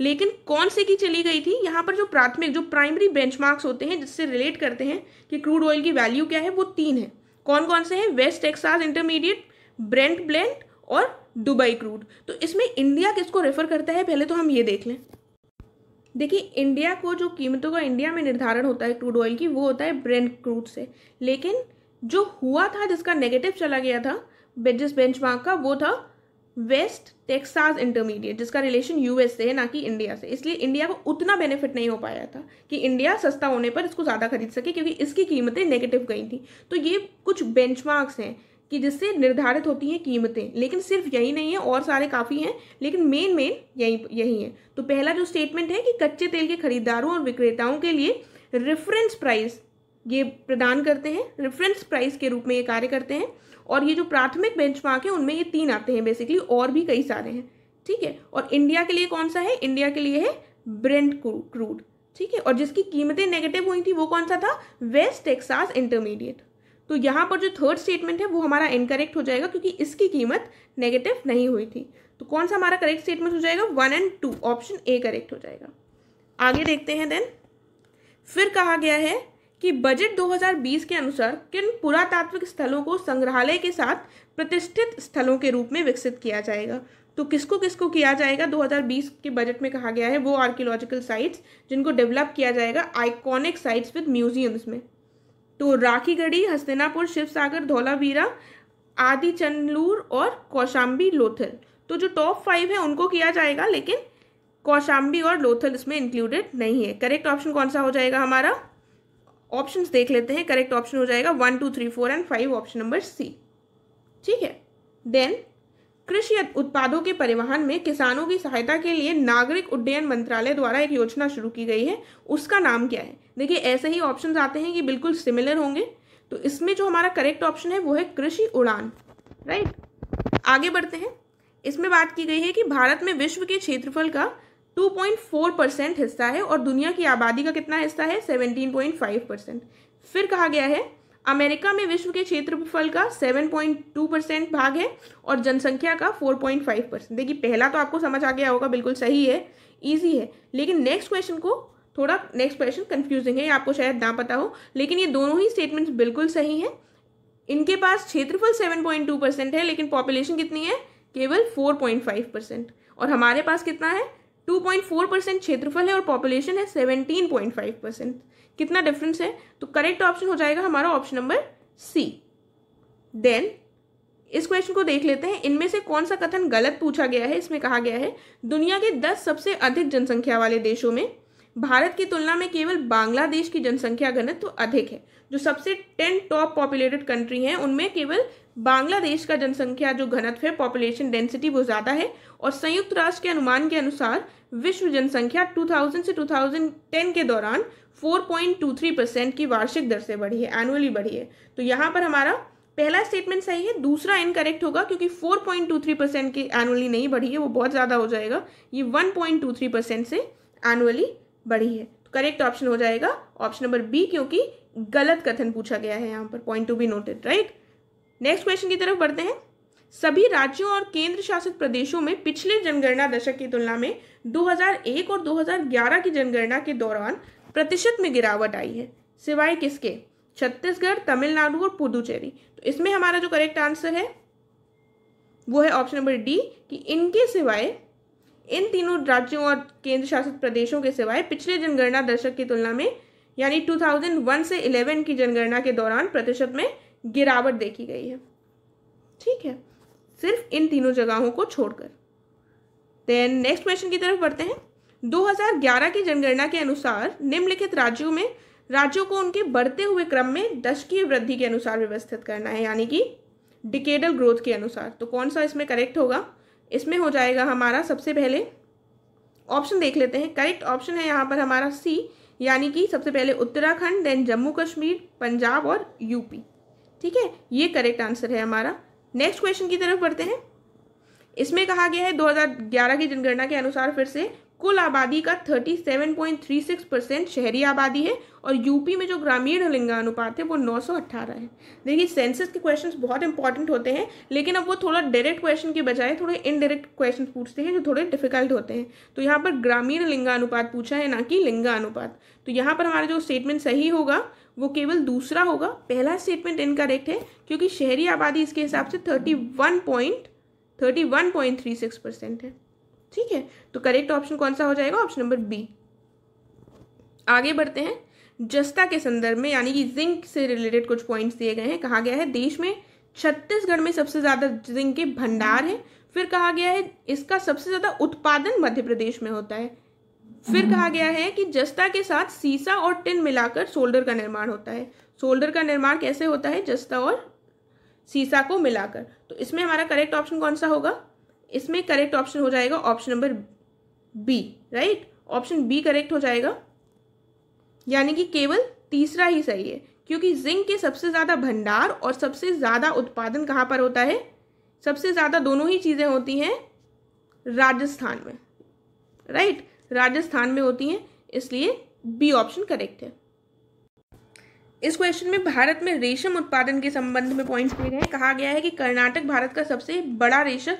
लेकिन कौन से की चली गई थी यहाँ पर जो प्राथमिक जो प्राइमरी बेंचमार्क्स होते हैं जिससे रिलेट करते हैं कि क्रूड ऑयल की वैल्यू क्या है वो तीन है कौन कौन से हैं West Texas Intermediate Brent blend और दुबई क्रूड तो इसमें इंडिया किसको रेफर करता है पहले तो हम ये देख लें देखिए इंडिया को जो कीमतों का इंडिया में निर्धारण होता है क्रूड ऑयल की वो होता है ब्रेंड क्रूड से लेकिन जो हुआ था जिसका नेगेटिव चला गया था जिस मार्क का वो था वेस्ट टेक्सास इंटरमीडिएट जिसका रिलेशन यूएस से है ना कि इंडिया से इसलिए इंडिया को उतना बेनिफिट नहीं हो पाया था कि इंडिया सस्ता होने पर इसको ज़्यादा खरीद सके क्योंकि इसकी कीमतें नेगेटिव गई थी तो ये कुछ बेंचमार्क्स हैं कि जिससे निर्धारित होती हैं कीमतें लेकिन सिर्फ यही नहीं है और सारे काफ़ी हैं लेकिन मेन मेन यही यही है तो पहला जो स्टेटमेंट है कि कच्चे तेल के खरीदारों और विक्रेताओं के लिए रेफरेंस प्राइस ये प्रदान करते हैं रेफरेंस प्राइस के रूप में ये कार्य करते हैं और ये जो प्राथमिक बेंचमार्क है उनमें ये तीन आते हैं बेसिकली और भी कई सारे हैं ठीक है और इंडिया के लिए कौन सा है इंडिया के लिए है ब्रेंड क्रूड ठीक है और जिसकी कीमतें नेगेटिव हुई थी वो कौन सा था वेस्ट टेक्सास इंटरमीडिएट तो यहाँ पर जो थर्ड स्टेटमेंट है वो हमारा इनकरेक्ट हो जाएगा क्योंकि इसकी कीमत नेगेटिव नहीं हुई थी तो कौन सा हमारा करेक्ट स्टेटमेंट हो जाएगा one and two option A correct हो जाएगा आगे देखते हैं देन फिर कहा गया है कि बजट 2020 के अनुसार किन पुरातात्विक स्थलों को संग्रहालय के साथ प्रतिष्ठित स्थलों के रूप में विकसित किया जाएगा तो किसको किसको किया जाएगा 2020 के बजट में कहा गया है वो आर्कियोलॉजिकल साइट्स जिनको डेवलप किया जाएगा आइकॉनिक साइट्स विद म्यूजियम्स में तो राखीगढ़ी हस्तिनापुर शिवसागर धौलावीरा आदि चंदलूर और कौशाम्बी लोथल तो जो टॉप फाइव है उनको किया जाएगा लेकिन कौशाम्बी और लोथल इसमें इंक्लूडेड नहीं है करेक्ट ऑप्शन कौन सा हो जाएगा हमारा ऑप्शन देख लेते हैं करेक्ट ऑप्शन हो जाएगा one two three four and five option number C ठीक है देन कृषि उत्पादों के परिवहन में किसानों की सहायता के लिए नागरिक उड्डयन मंत्रालय द्वारा एक योजना शुरू की गई है उसका नाम क्या है देखिए ऐसे ही ऑप्शन आते हैं कि बिल्कुल सिमिलर होंगे तो इसमें जो हमारा करेक्ट ऑप्शन है वो है कृषि उड़ान राइट आगे बढ़ते हैं इसमें बात की गई है कि भारत में विश्व के क्षेत्रफल का 2.4 परसेंट हिस्सा है और दुनिया की आबादी का कितना हिस्सा है 17.5 परसेंट फिर कहा गया है अमेरिका में विश्व के क्षेत्रफल का 7.2 परसेंट भाग है और जनसंख्या का 4.5 परसेंट देखिए पहला तो आपको समझ आ गया होगा बिल्कुल सही है ईजी है लेकिन नेक्स्ट क्वेश्चन को थोड़ा नेक्स्ट क्वेश्चन कन्फ्यूजिंग है आपको शायद ना पता हो लेकिन ये दोनों ही स्टेटमेंट्स बिल्कुल सही हैं इनके पास क्षेत्रफल टू परसेंट है लेकिन पॉपुलेशन कितनी है केवल फाइव परसेंट और हमारे पास कितना है 2.4 परसेंट क्षेत्रफल है और पॉपुलेशन है 17.5 परसेंट कितना डिफरेंस है तो करेक्ट ऑप्शन हो जाएगा हमारा ऑप्शन नंबर सी देन इस क्वेश्चन को देख लेते हैं इनमें से कौन सा कथन गलत पूछा गया है इसमें कहा गया है दुनिया के दस सबसे अधिक जनसंख्या वाले देशों में भारत की तुलना में केवल बांग्लादेश की जनसंख्या घनत्व तो अधिक है जो सबसे टेन टॉप पॉपुलेटेड कंट्री हैं उनमें केवल बांग्लादेश का जनसंख्या जो घनत्व है पॉपुलेशन डेंसिटी वो ज़्यादा है और संयुक्त राष्ट्र के अनुमान के अनुसार विश्व जनसंख्या 2000 से 2010 के दौरान 4.23 परसेंट की वार्षिक दर से बढ़ी है एनुअली बढ़ी है तो यहाँ पर हमारा पहला स्टेटमेंट सही है दूसरा इनकरेक्ट होगा क्योंकि 4.23 परसेंट की एनुअली नहीं बढ़ी है वो बहुत ज़्यादा हो जाएगा ये 1.23 परसेंट से एनुअली बढ़ी है तो करेक्ट ऑप्शन हो जाएगा ऑप्शन नंबर बी क्योंकि गलत कथन पूछा गया है यहाँ पर point to be noted right next question की तरफ बढ़ते हैं सभी राज्यों और केंद्र शासित प्रदेशों में पिछले जनगणना दशक की तुलना में 2001 और 2011 की जनगणना के दौरान प्रतिशत में गिरावट आई है सिवाय किसके छत्तीसगढ़ तमिलनाडु और पुदुचेरी तो इसमें हमारा जो करेक्ट आंसर है वो है ऑप्शन नंबर डी कि इनके सिवाय इन तीनों राज्यों और केंद्र शासित प्रदेशों के सिवाय पिछले जनगणना दशक की तुलना में यानी 2001 से 11 की जनगणना के दौरान प्रतिशत में गिरावट देखी गई है ठीक है सिर्फ इन तीनों जगहों को छोड़कर देन नेक्स्ट क्वेश्चन की तरफ बढ़ते हैं 2011 की जनगणना के अनुसार निम्नलिखित राज्यों में राज्यों को उनके बढ़ते हुए क्रम में दशकीय वृद्धि के अनुसार व्यवस्थित करना है यानी कि डिकेडल ग्रोथ के अनुसार तो कौन सा इसमें करेक्ट होगा इसमें हो जाएगा हमारा सबसे पहले ऑप्शन देख लेते हैं करेक्ट ऑप्शन है यहाँ पर हमारा सी यानी कि सबसे पहले उत्तराखंड देन जम्मू कश्मीर पंजाब और यूपी ठीक है ये करेक्ट आंसर है हमारा नेक्स्ट क्वेश्चन की तरफ बढ़ते हैं इसमें कहा गया है 2011 की जनगणना के अनुसार फिर से कुल आबादी का 37.36 परसेंट शहरी आबादी है और यूपी में जो ग्रामीण लिंगानुपात है वो 918 है देखिए सेंसस के क्वेश्चंस बहुत इंपॉर्टेंट होते हैं लेकिन अब वो थोड़ा डायरेक्ट क्वेश्चन के बजाय थोड़े इनडायरेक्ट क्वेश्चन पूछते हैं जो थोड़े डिफिकल्ट होते हैं तो यहाँ पर ग्रामीण लिंगानुपात पूछा है ना कि लिंगानुपात तो यहाँ पर हमारा जो स्टेटमेंट सही होगा वो केवल दूसरा होगा पहला स्टेटमेंट इनकरेक्ट है क्योंकि शहरी आबादी इसके हिसाब से thirty one point thirty one point three six percent है ठीक है तो करेक्ट ऑप्शन कौन सा हो जाएगा ऑप्शन नंबर बी आगे बढ़ते हैं जस्ता के संदर्भ में यानी कि जिंक से रिलेटेड कुछ पॉइंट्स दिए गए हैं कहा गया है देश में छत्तीसगढ़ में सबसे ज़्यादा जिंक के भंडार हैं फिर कहा गया है इसका सबसे ज़्यादा उत्पादन मध्य प्रदेश में होता है फिर कहा गया है कि जस्ता के साथ सीसा और टिन मिलाकर सोल्डर का निर्माण होता है सोल्डर का निर्माण कैसे होता है जस्ता और सीसा को मिलाकर तो इसमें हमारा करेक्ट ऑप्शन कौन सा होगा इसमें करेक्ट ऑप्शन हो जाएगा option number B right option B correct हो जाएगा यानी कि केवल तीसरा ही सही है क्योंकि जिंक के सबसे ज़्यादा भंडार और सबसे ज़्यादा उत्पादन कहाँ पर होता है सबसे ज़्यादा दोनों ही चीज़ें होती हैं राजस्थान में राइट राजस्थान में होती हैं इसलिए बी ऑप्शन करेक्ट है इस क्वेश्चन में भारत में रेशम उत्पादन के संबंध में पॉइंट्स दिए गए कहा गया है कि कर्नाटक भारत का सबसे बड़ा रेशम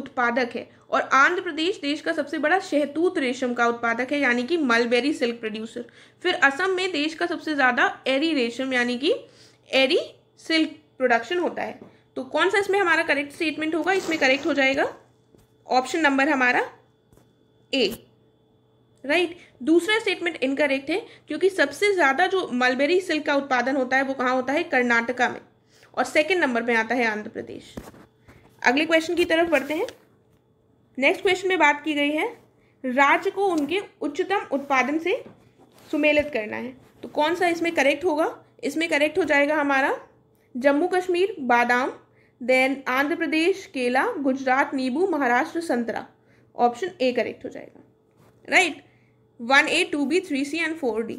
उत्पादक है और आंध्र प्रदेश देश का सबसे बड़ा शहतूत रेशम का उत्पादक है यानी कि मलबेरी सिल्क प्रोड्यूसर फिर असम में देश का सबसे ज़्यादा एरी रेशम यानी कि एरी सिल्क प्रोडक्शन होता है तो कौन सा इसमें हमारा करेक्ट स्टेटमेंट होगा इसमें करेक्ट हो जाएगा ऑप्शन नंबर हमारा ए राइट right? दूसरा स्टेटमेंट इनकरेक्ट है क्योंकि सबसे ज़्यादा जो मलबेरी सिल्क का उत्पादन होता है वो कहाँ होता है कर्नाटका में और सेकेंड नंबर में आता है आंध्र प्रदेश अगले क्वेश्चन की तरफ बढ़ते हैं नेक्स्ट क्वेश्चन में बात की गई है राज्य को उनके उच्चतम उत्पादन से सुमेलित करना है तो कौन सा इसमें करेक्ट होगा इसमें करेक्ट हो जाएगा हमारा जम्मू कश्मीर बादाम देन आंध्र प्रदेश केला गुजरात नींबू महाराष्ट्र संतरा ऑप्शन ए करेक्ट हो जाएगा right right? One A two B three C and four D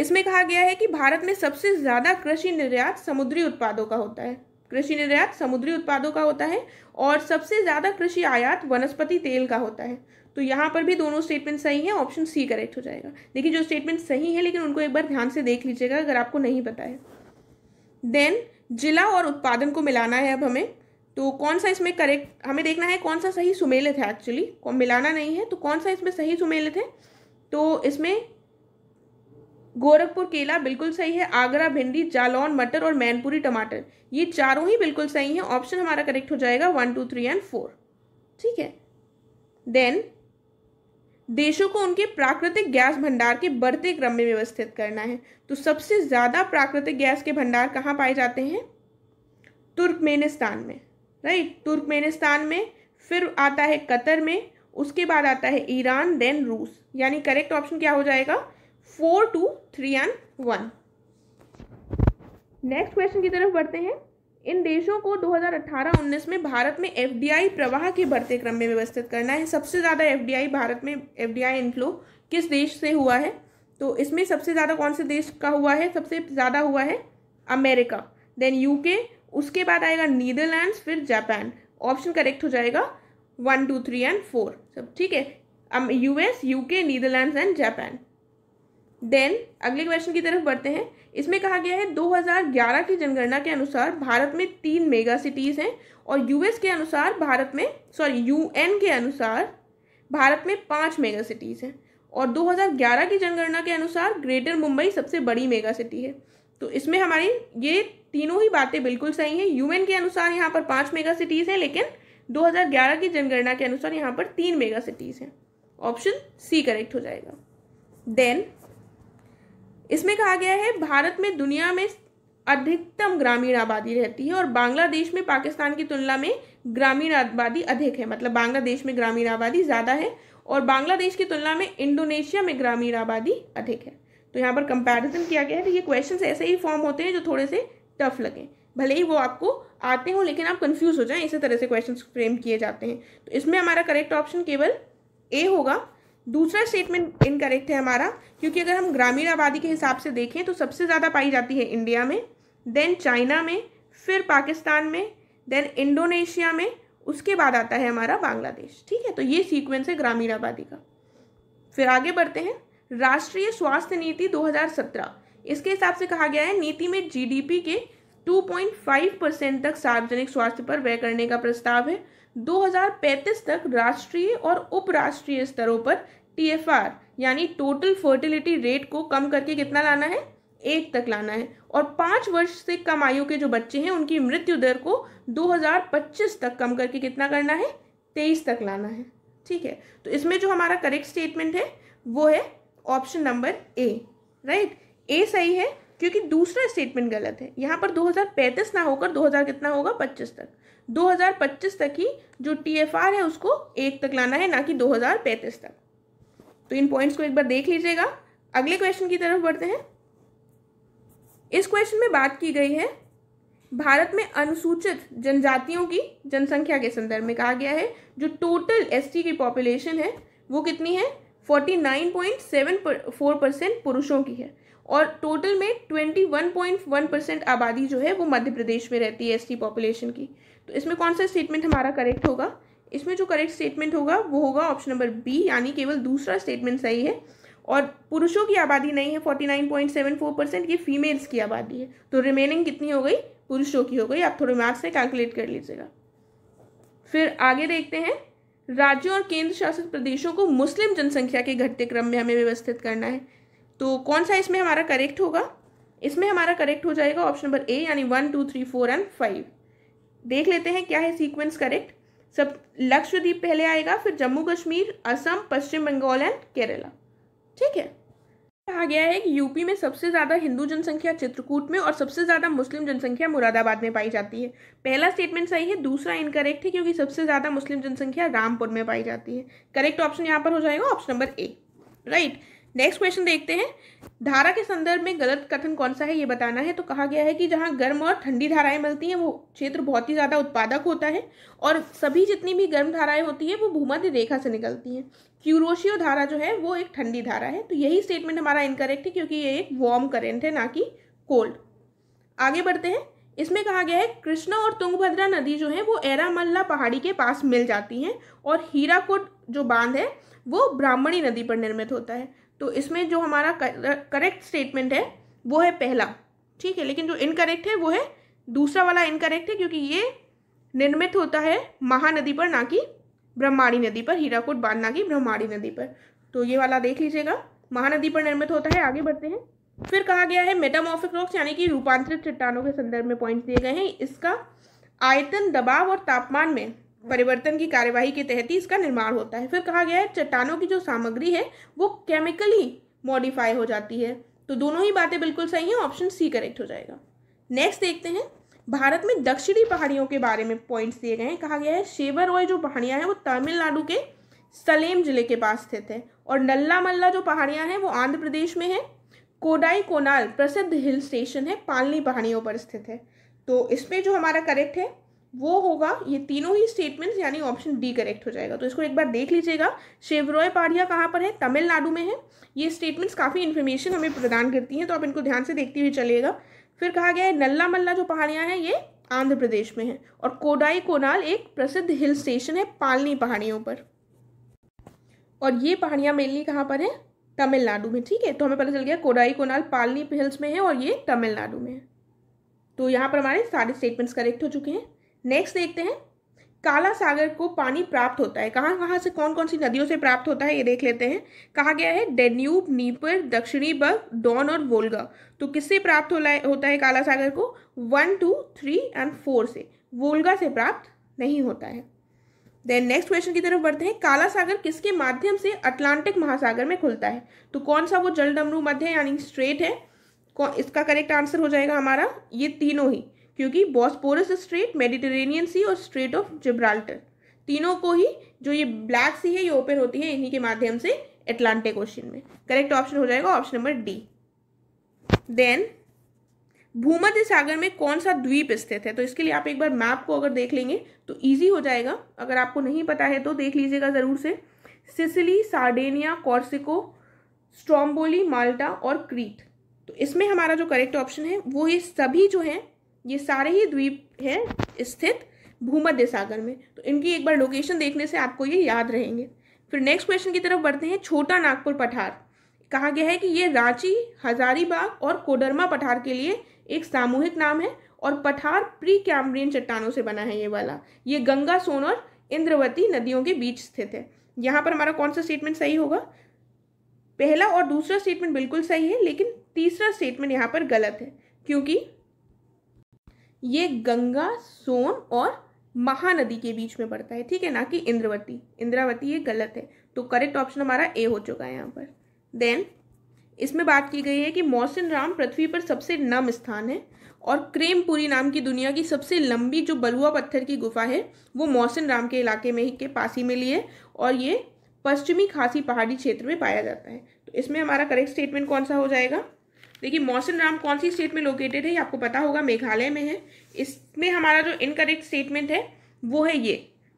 इसमें कहा गया है कि भारत में सबसे ज़्यादा कृषि निर्यात समुद्री उत्पादों का होता है कृषि निर्यात समुद्री उत्पादों का होता है और सबसे ज़्यादा कृषि आयात वनस्पति तेल का होता है तो यहाँ पर भी दोनों स्टेटमेंट सही हैं ऑप्शन सी करेक्ट हो जाएगा देखिए जो स्टेटमेंट सही है लेकिन उनको एक बार ध्यान से देख लीजिएगा अगर आपको नहीं पता है देन जिला और उत्पादन को मिलाना है अब हमें तो कौन सा इसमें करेक्ट हमें देखना है कौन सा सही सुमेलित है एक्चुअली मिलाना नहीं है तो कौन सा इसमें सही सुमेलित है तो इसमें गोरखपुर केला बिल्कुल सही है आगरा भिंडी जालौन मटर और मैनपुरी टमाटर ये चारों ही बिल्कुल सही हैं ऑप्शन हमारा करेक्ट हो जाएगा one two three and four ठीक है देन देशों को उनके प्राकृतिक गैस भंडार के बढ़ते क्रम में व्यवस्थित करना है तो सबसे ज़्यादा प्राकृतिक गैस के भंडार कहाँ पाए जाते हैं तुर्कमेनिस्तान में राइट तुर्कमेनिस्तान में फिर आता है कतर में उसके बाद आता है ईरान देन रूस यानी करेक्ट ऑप्शन क्या हो जाएगा four two three and one next question की तरफ बढ़ते हैं इन देशों को 2018-19 में भारत में एफ प्रवाह के बढ़ते क्रम में व्यवस्थित करना है सबसे ज़्यादा एफडीआई भारत में एफ इनफ्लो किस देश से हुआ है तो इसमें सबसे ज़्यादा कौन से देश का हुआ है सबसे ज़्यादा हुआ है अमेरिका देन यूके उसके बाद आएगा नीदरलैंड्स फिर जापान ऑप्शन करेक्ट हो जाएगा one two three and four सब ठीक है U S U K Netherlands and Japan then अगले क्वेश्चन की तरफ बढ़ते हैं इसमें कहा गया है 2011 की जनगणना के अनुसार भारत में तीन मेगा सिटीज़ हैं और यूएस के अनुसार भारत में सॉरी यूएन के अनुसार भारत में पाँच मेगा सिटीज़ हैं और 2011 की जनगणना के अनुसार ग्रेटर मुंबई सबसे बड़ी मेगा सिटी है तो इसमें हमारी ये तीनों ही बातें बिल्कुल सही हैं यूएन के अनुसार यहाँ पर पाँच मेगा सिटीज़ हैं लेकिन 2011 की जनगणना के अनुसार यहाँ पर तीन मेगा सिटीज़ हैं ऑप्शन सी करेक्ट हो जाएगा देन इसमें कहा गया है भारत में दुनिया में अधिकतम ग्रामीण आबादी रहती है और बांग्लादेश में पाकिस्तान की तुलना में ग्रामीण आबादी अधिक है मतलब बांग्लादेश में ग्रामीण आबादी ज़्यादा है और बांग्लादेश की तुलना में इंडोनेशिया में ग्रामीण आबादी अधिक है तो यहाँ पर कंपैरिजन किया गया है तो ये क्वेश्चंस ऐसे ही फॉर्म होते हैं जो थोड़े से टफ लगें भले ही वो आपको आते हो लेकिन आप कंफ्यूज हो जाएं इसी तरह से क्वेश्चन फ्रेम किए जाते हैं तो इसमें हमारा करेक्ट ऑप्शन केवल ए होगा दूसरा स्टेटमेंट इनकरेक्ट है हमारा क्योंकि अगर हम ग्रामीण आबादी के हिसाब से देखें तो सबसे ज़्यादा पाई जाती है इंडिया में देन चाइना में फिर पाकिस्तान में देन इंडोनेशिया में उसके बाद आता है हमारा बांग्लादेश ठीक है तो ये सीक्वेंस है ग्रामीण आबादी का फिर आगे बढ़ते हैं राष्ट्रीय स्वास्थ्य नीति 2017 इसके हिसाब से कहा गया है नीति में जीडीपी के 2.5 परसेंट तक सार्वजनिक स्वास्थ्य पर व्यय करने का प्रस्ताव है 2035 तक राष्ट्रीय और उपराष्ट्रीय स्तरों पर टी यानी टोटल फर्टिलिटी रेट को कम करके कितना लाना है एक तक लाना है और पाँच वर्ष से कम आयु के जो बच्चे हैं उनकी मृत्यु दर को 2025 तक कम करके कितना करना है तेईस तक लाना है ठीक है तो इसमें जो हमारा करेक्ट स्टेटमेंट है वो है option number A right A सही है क्योंकि दूसरा स्टेटमेंट गलत है यहाँ पर 2035 ना होकर 2000 कितना होगा 25 तक 2025 तक ही जो टी है उसको एक तक लाना है ना कि 2035 तक तो इन पॉइंट्स को एक बार देख लीजिएगा अगले क्वेश्चन की तरफ बढ़ते हैं इस क्वेश्चन में बात की गई है भारत में अनुसूचित जनजातियों की जनसंख्या के संदर्भ में कहा गया है जो टोटल एस की पॉपुलेशन है वो कितनी है फोर्टी नाइन फोर परसेंट पुरुषों की है और टोटल में 21.1 परसेंट आबादी जो है वो मध्य प्रदेश में रहती है एसटी पॉपुलेशन की तो इसमें कौन सा स्टेटमेंट हमारा करेक्ट होगा इसमें जो करेक्ट स्टेटमेंट होगा वो होगा ऑप्शन नंबर बी यानी केवल दूसरा स्टेटमेंट सही है और पुरुषों की आबादी नहीं है forty nine point seven four percent ये फीमेल्स की आबादी है तो रिमेनिंग कितनी हो गई पुरुषों की हो गई आप थोड़े मार्क्स से कैलकुलेट कर लीजिएगा फिर आगे देखते हैं राज्यों और केंद्र शासित प्रदेशों को मुस्लिम जनसंख्या के घटते क्रम में हमें व्यवस्थित करना है तो कौन सा इसमें हमारा करेक्ट होगा इसमें हमारा करेक्ट हो जाएगा ऑप्शन नंबर ए यानी one two three four and five देख लेते हैं क्या है सीक्वेंस करेक्ट सब लक्षद्वीप पहले आएगा फिर जम्मू कश्मीर असम पश्चिम बंगाल एंड केरला ठीक है कहा गया है कि यूपी में सबसे ज़्यादा हिंदू जनसंख्या चित्रकूट में और सबसे ज़्यादा मुस्लिम जनसंख्या मुरादाबाद में पाई जाती है पहला स्टेटमेंट सही है दूसरा इनकरेक्ट है क्योंकि सबसे ज़्यादा मुस्लिम जनसंख्या रामपुर में पाई जाती है करेक्ट ऑप्शन यहाँ पर हो जाएगा option number A right right? Next question देखते हैं धारा के संदर्भ में गलत कथन कौन सा है ये बताना है तो कहा गया है कि जहाँ गर्म और ठंडी धाराएं मिलती हैं वो क्षेत्र बहुत ही ज़्यादा उत्पादक होता है और सभी जितनी भी गर्म धाराएं होती हैं वो भूमध्य रेखा से निकलती हैं क्यूरोशियो धारा जो है वो एक ठंडी धारा है तो यही स्टेटमेंट हमारा इनकरेक्ट है क्योंकि ये एक वार्म करेंट है ना कि कोल्ड आगे बढ़ते हैं इसमें कहा गया है कृष्णा और तुंगभद्रा नदी जो है वो एरामल्ला पहाड़ी के पास मिल जाती हैं और हीराकोट जो बांध है वो ब्राह्मणी नदी पर निर्मित होता है तो इसमें जो हमारा करेक्ट स्टेटमेंट है वो है पहला ठीक है लेकिन जो इनकरेक्ट है वो है दूसरा वाला इनकरेक्ट है क्योंकि ये निर्मित होता है महानदी पर ना कि ब्रह्माणी नदी पर हीराकोट बांध ना कि ब्रह्माणी नदी पर तो ये वाला देख लीजिएगा महानदी पर निर्मित होता है आगे बढ़ते हैं फिर कहा गया है मेटामोफिक रॉक्स यानी कि रूपांतरित चट्टानों के संदर्भ में पॉइंट दिए गए हैं इसका आयतन दबाव और तापमान में परिवर्तन की कार्यवाही के तहत ही इसका निर्माण होता है फिर कहा गया है चट्टानों की जो सामग्री है वो केमिकली मॉडिफाई हो जाती है तो दोनों ही बातें बिल्कुल सही हैं ऑप्शन सी करेक्ट हो जाएगा नेक्स्ट देखते हैं भारत में दक्षिणी पहाड़ियों के बारे में पॉइंट्स दिए गए हैं कहा गया है शेवर ओय जो पहाड़ियाँ हैं वो तमिलनाडु के सलेम जिले के पास स्थित है और नल्ला मल्ला जो पहाड़ियाँ हैं वो आंध्र प्रदेश में है कोडाई कोनाल प्रसिद्ध हिल स्टेशन है पालनी पहाड़ियों पर स्थित है तो इसमें जो हमारा करेक्ट है वो होगा ये तीनों ही स्टेटमेंट्स यानी ऑप्शन डी करेक्ट हो जाएगा तो इसको एक बार देख लीजिएगा शिवरॉय पाड़िया कहाँ पर है तमिलनाडु में है ये स्टेटमेंट्स काफ़ी इन्फॉर्मेशन हमें प्रदान करती हैं तो आप इनको ध्यान से देखते हुए चलिएगा फिर कहा गया है नल्ला मल्ला जो पहाड़ियाँ हैं ये आंध्र प्रदेश में है और कोडाई कोनाल एक प्रसिद्ध हिल स्टेशन है पालनी पहाड़ियों पर और ये पहाड़ियाँ मेनली कहाँ पर हैं तमिलनाडु में ठीक है तो हमें पता चल गया कोडाई कोनाल पालनी हिल्स में है और ये तमिलनाडु में है तो यहाँ पर हमारे सारे स्टेटमेंट्स करेक्ट हो चुके हैं नेक्स्ट देखते हैं काला सागर को पानी प्राप्त होता है कहाँ कहाँ से कौन कौन सी नदियों से प्राप्त होता है ये देख लेते हैं कहा गया है डेन्यूब नीपर दक्षिणी बग डॉन और वोल्गा तो किससे प्राप्त होता है काला सागर को one two three and four से वोल्गा से प्राप्त नहीं होता है देन नेक्स्ट क्वेश्चन की तरफ बढ़ते हैं काला सागर किसके माध्यम से अटलांटिक महासागर में खुलता है तो कौन सा वो जल डमरू मध्य यानी स्ट्रेट है इसका करेक्ट आंसर हो जाएगा हमारा ये तीनों ही क्योंकि बॉस्पोरस स्ट्रेट मेडिटेरेनियन सी और स्ट्रेट ऑफ जिब्राल्टर तीनों को ही जो ये ब्लैक सी है ये ओपन होती है इन्हीं के माध्यम से एटलांटिक ओशन में करेक्ट ऑप्शन हो जाएगा ऑप्शन नंबर डी देन भूमध्य सागर में कौन सा द्वीप स्थित है तो इसके लिए आप एक बार मैप को अगर देख लेंगे तो ईजी हो जाएगा अगर आपको नहीं पता है तो देख लीजिएगा ज़रूर से सिसिली सार्डेनिया कॉर्सिको स्ट्रॉम्बोली माल्टा और क्रीट तो इसमें हमारा जो करेक्ट ऑप्शन है वो ये सभी जो हैं ये सारे ही द्वीप हैं स्थित भूमध्य सागर में तो इनकी एक बार लोकेशन देखने से आपको ये याद रहेंगे फिर नेक्स्ट क्वेश्चन की तरफ बढ़ते हैं छोटा नागपुर पठार कहा गया है कि ये रांची हजारीबाग और कोडरमा पठार के लिए एक सामूहिक नाम है और पठार प्री कैम्ब्रियन चट्टानों से बना है ये वाला ये गंगा सोन और इंद्रवती नदियों के बीच स्थित है यहाँ पर हमारा कौन सा स्टेटमेंट सही होगा पहला और दूसरा स्टेटमेंट बिल्कुल सही है लेकिन तीसरा स्टेटमेंट यहाँ पर गलत है क्योंकि ये गंगा सोन और महानदी के बीच में पड़ता है ठीक है ना कि इंद्रवती इंद्रावती ये गलत है तो करेक्ट ऑप्शन हमारा ए हो चुका है यहाँ पर देन इसमें बात की गई है कि मौसिन राम पृथ्वी पर सबसे नम स्थान है और क्रेमपुरी नाम की दुनिया की सबसे लंबी जो बलुआ पत्थर की गुफा है वो मौसिन राम के इलाके में ही के पास ही में लिए और ये पश्चिमी खासी पहाड़ी क्षेत्र में पाया जाता है तो इसमें हमारा करेक्ट स्टेटमेंट कौन सा हो जाएगा देखिए मौसन राम कौन सी स्टेट में लोकेटेड है ये आपको पता होगा मेघालय में है इसमें हमारा जो इनकरेक्ट स्टेटमेंट है वो है ये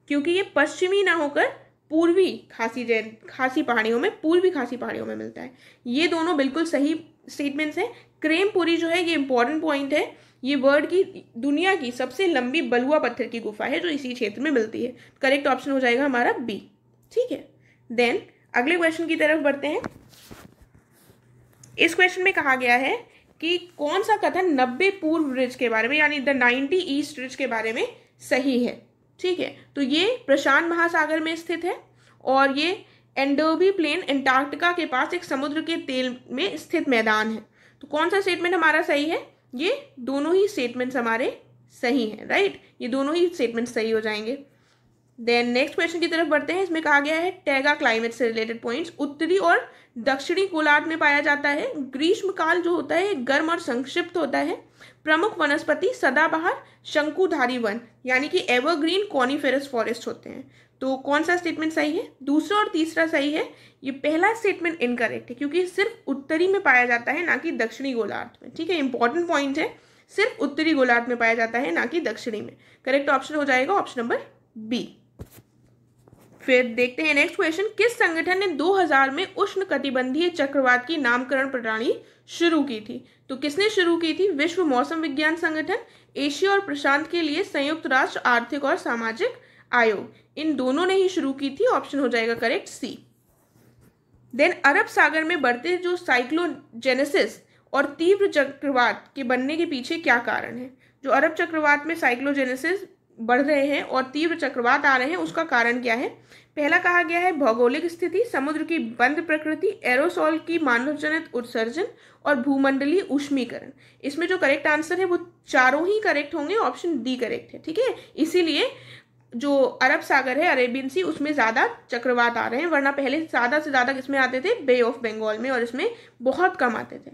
क्योंकि ये पश्चिमी ना होकर पूर्वी खासी जैन खासी पहाड़ियों में पूर्वी खासी पहाड़ियों में मिलता है ये दोनों बिल्कुल सही स्टेटमेंट्स हैं क्रेमपुरी जो है ये इंपॉर्टेंट पॉइंट है ये वर्ल्ड की दुनिया की सबसे लंबी बलुआ पत्थर की गुफा है जो इसी क्षेत्र में मिलती है करेक्ट ऑप्शन हो जाएगा हमारा बी ठीक है देन अगले क्वेश्चन की तरफ बढ़ते हैं इस क्वेश्चन में कहा गया है कि कौन सा कथन नब्बे पूर्व रिज के बारे में यानी द नाइन्टी ईस्ट रिज के बारे में सही है ठीक है तो ये प्रशांत महासागर में स्थित है और ये एंडोबी प्लेन एंटार्क्टिका के पास एक समुद्र के तेल में स्थित मैदान है तो कौन सा स्टेटमेंट हमारा सही है ये दोनों ही स्टेटमेंट्स हमारे सही हैं राइट ये दोनों ही स्टेटमेंट्स सही हो जाएंगे देन नेक्स्ट क्वेश्चन की तरफ बढ़ते हैं इसमें कहा गया है टैगा क्लाइमेट से रिलेटेड पॉइंट्स उत्तरी और दक्षिणी गोलार्ध में पाया जाता है ग्रीष्मकाल जो होता है गर्म और संक्षिप्त होता है प्रमुख वनस्पति सदाबहार शंकुधारी वन यानी कि एवरग्रीन कॉनीफेरस फॉरेस्ट होते हैं तो कौन सा स्टेटमेंट सही है दूसरा और तीसरा सही है ये पहला स्टेटमेंट इनकरेक्ट है क्योंकि सिर्फ उत्तरी में पाया जाता है ना कि दक्षिणी गोलार्ध में ठीक है इंपॉर्टेंट पॉइंट है सिर्फ उत्तरी गोलार्ध में पाया जाता है ना कि दक्षिणी में करेक्ट ऑप्शन हो जाएगा ऑप्शन नंबर बी फिर देखते हैं नेक्स्ट क्वेश्चन किस संगठन ने 2000 में उष्ण कटिबंधीय चक्रवात की नामकरण प्रणाली शुरू की थी तो किसने शुरू की थी विश्व मौसम विज्ञान संगठन एशिया और प्रशांत के लिए संयुक्त राष्ट्र आर्थिक और सामाजिक आयोग इन दोनों ने ही शुरू की थी ऑप्शन हो जाएगा करेक्ट सी देन अरब सागर में बढ़ते जो साइक्लोजेनेसिस और तीव्र चक्रवात के बनने के पीछे क्या कारण है जो अरब चक्रवात में साइक्लोजेनेसिस बढ़ रहे हैं और तीव्र चक्रवात आ रहे हैं उसका कारण क्या है पहला कहा गया है भौगोलिक स्थिति समुद्र की बंद प्रकृति एरोसोल की मानवजनित उत्सर्जन और भूमंडलीय उष्मीकरण इसमें जो करेक्ट आंसर है वो चारों ही करेक्ट होंगे ऑप्शन डी करेक्ट है ठीक है इसीलिए जो अरब सागर है अरेबियन सी उसमें ज़्यादा चक्रवात आ रहे हैं वरना पहले ज़्यादा से ज़्यादा किसमें आते थे बे ऑफ बंगाल में और इसमें बहुत कम आते थे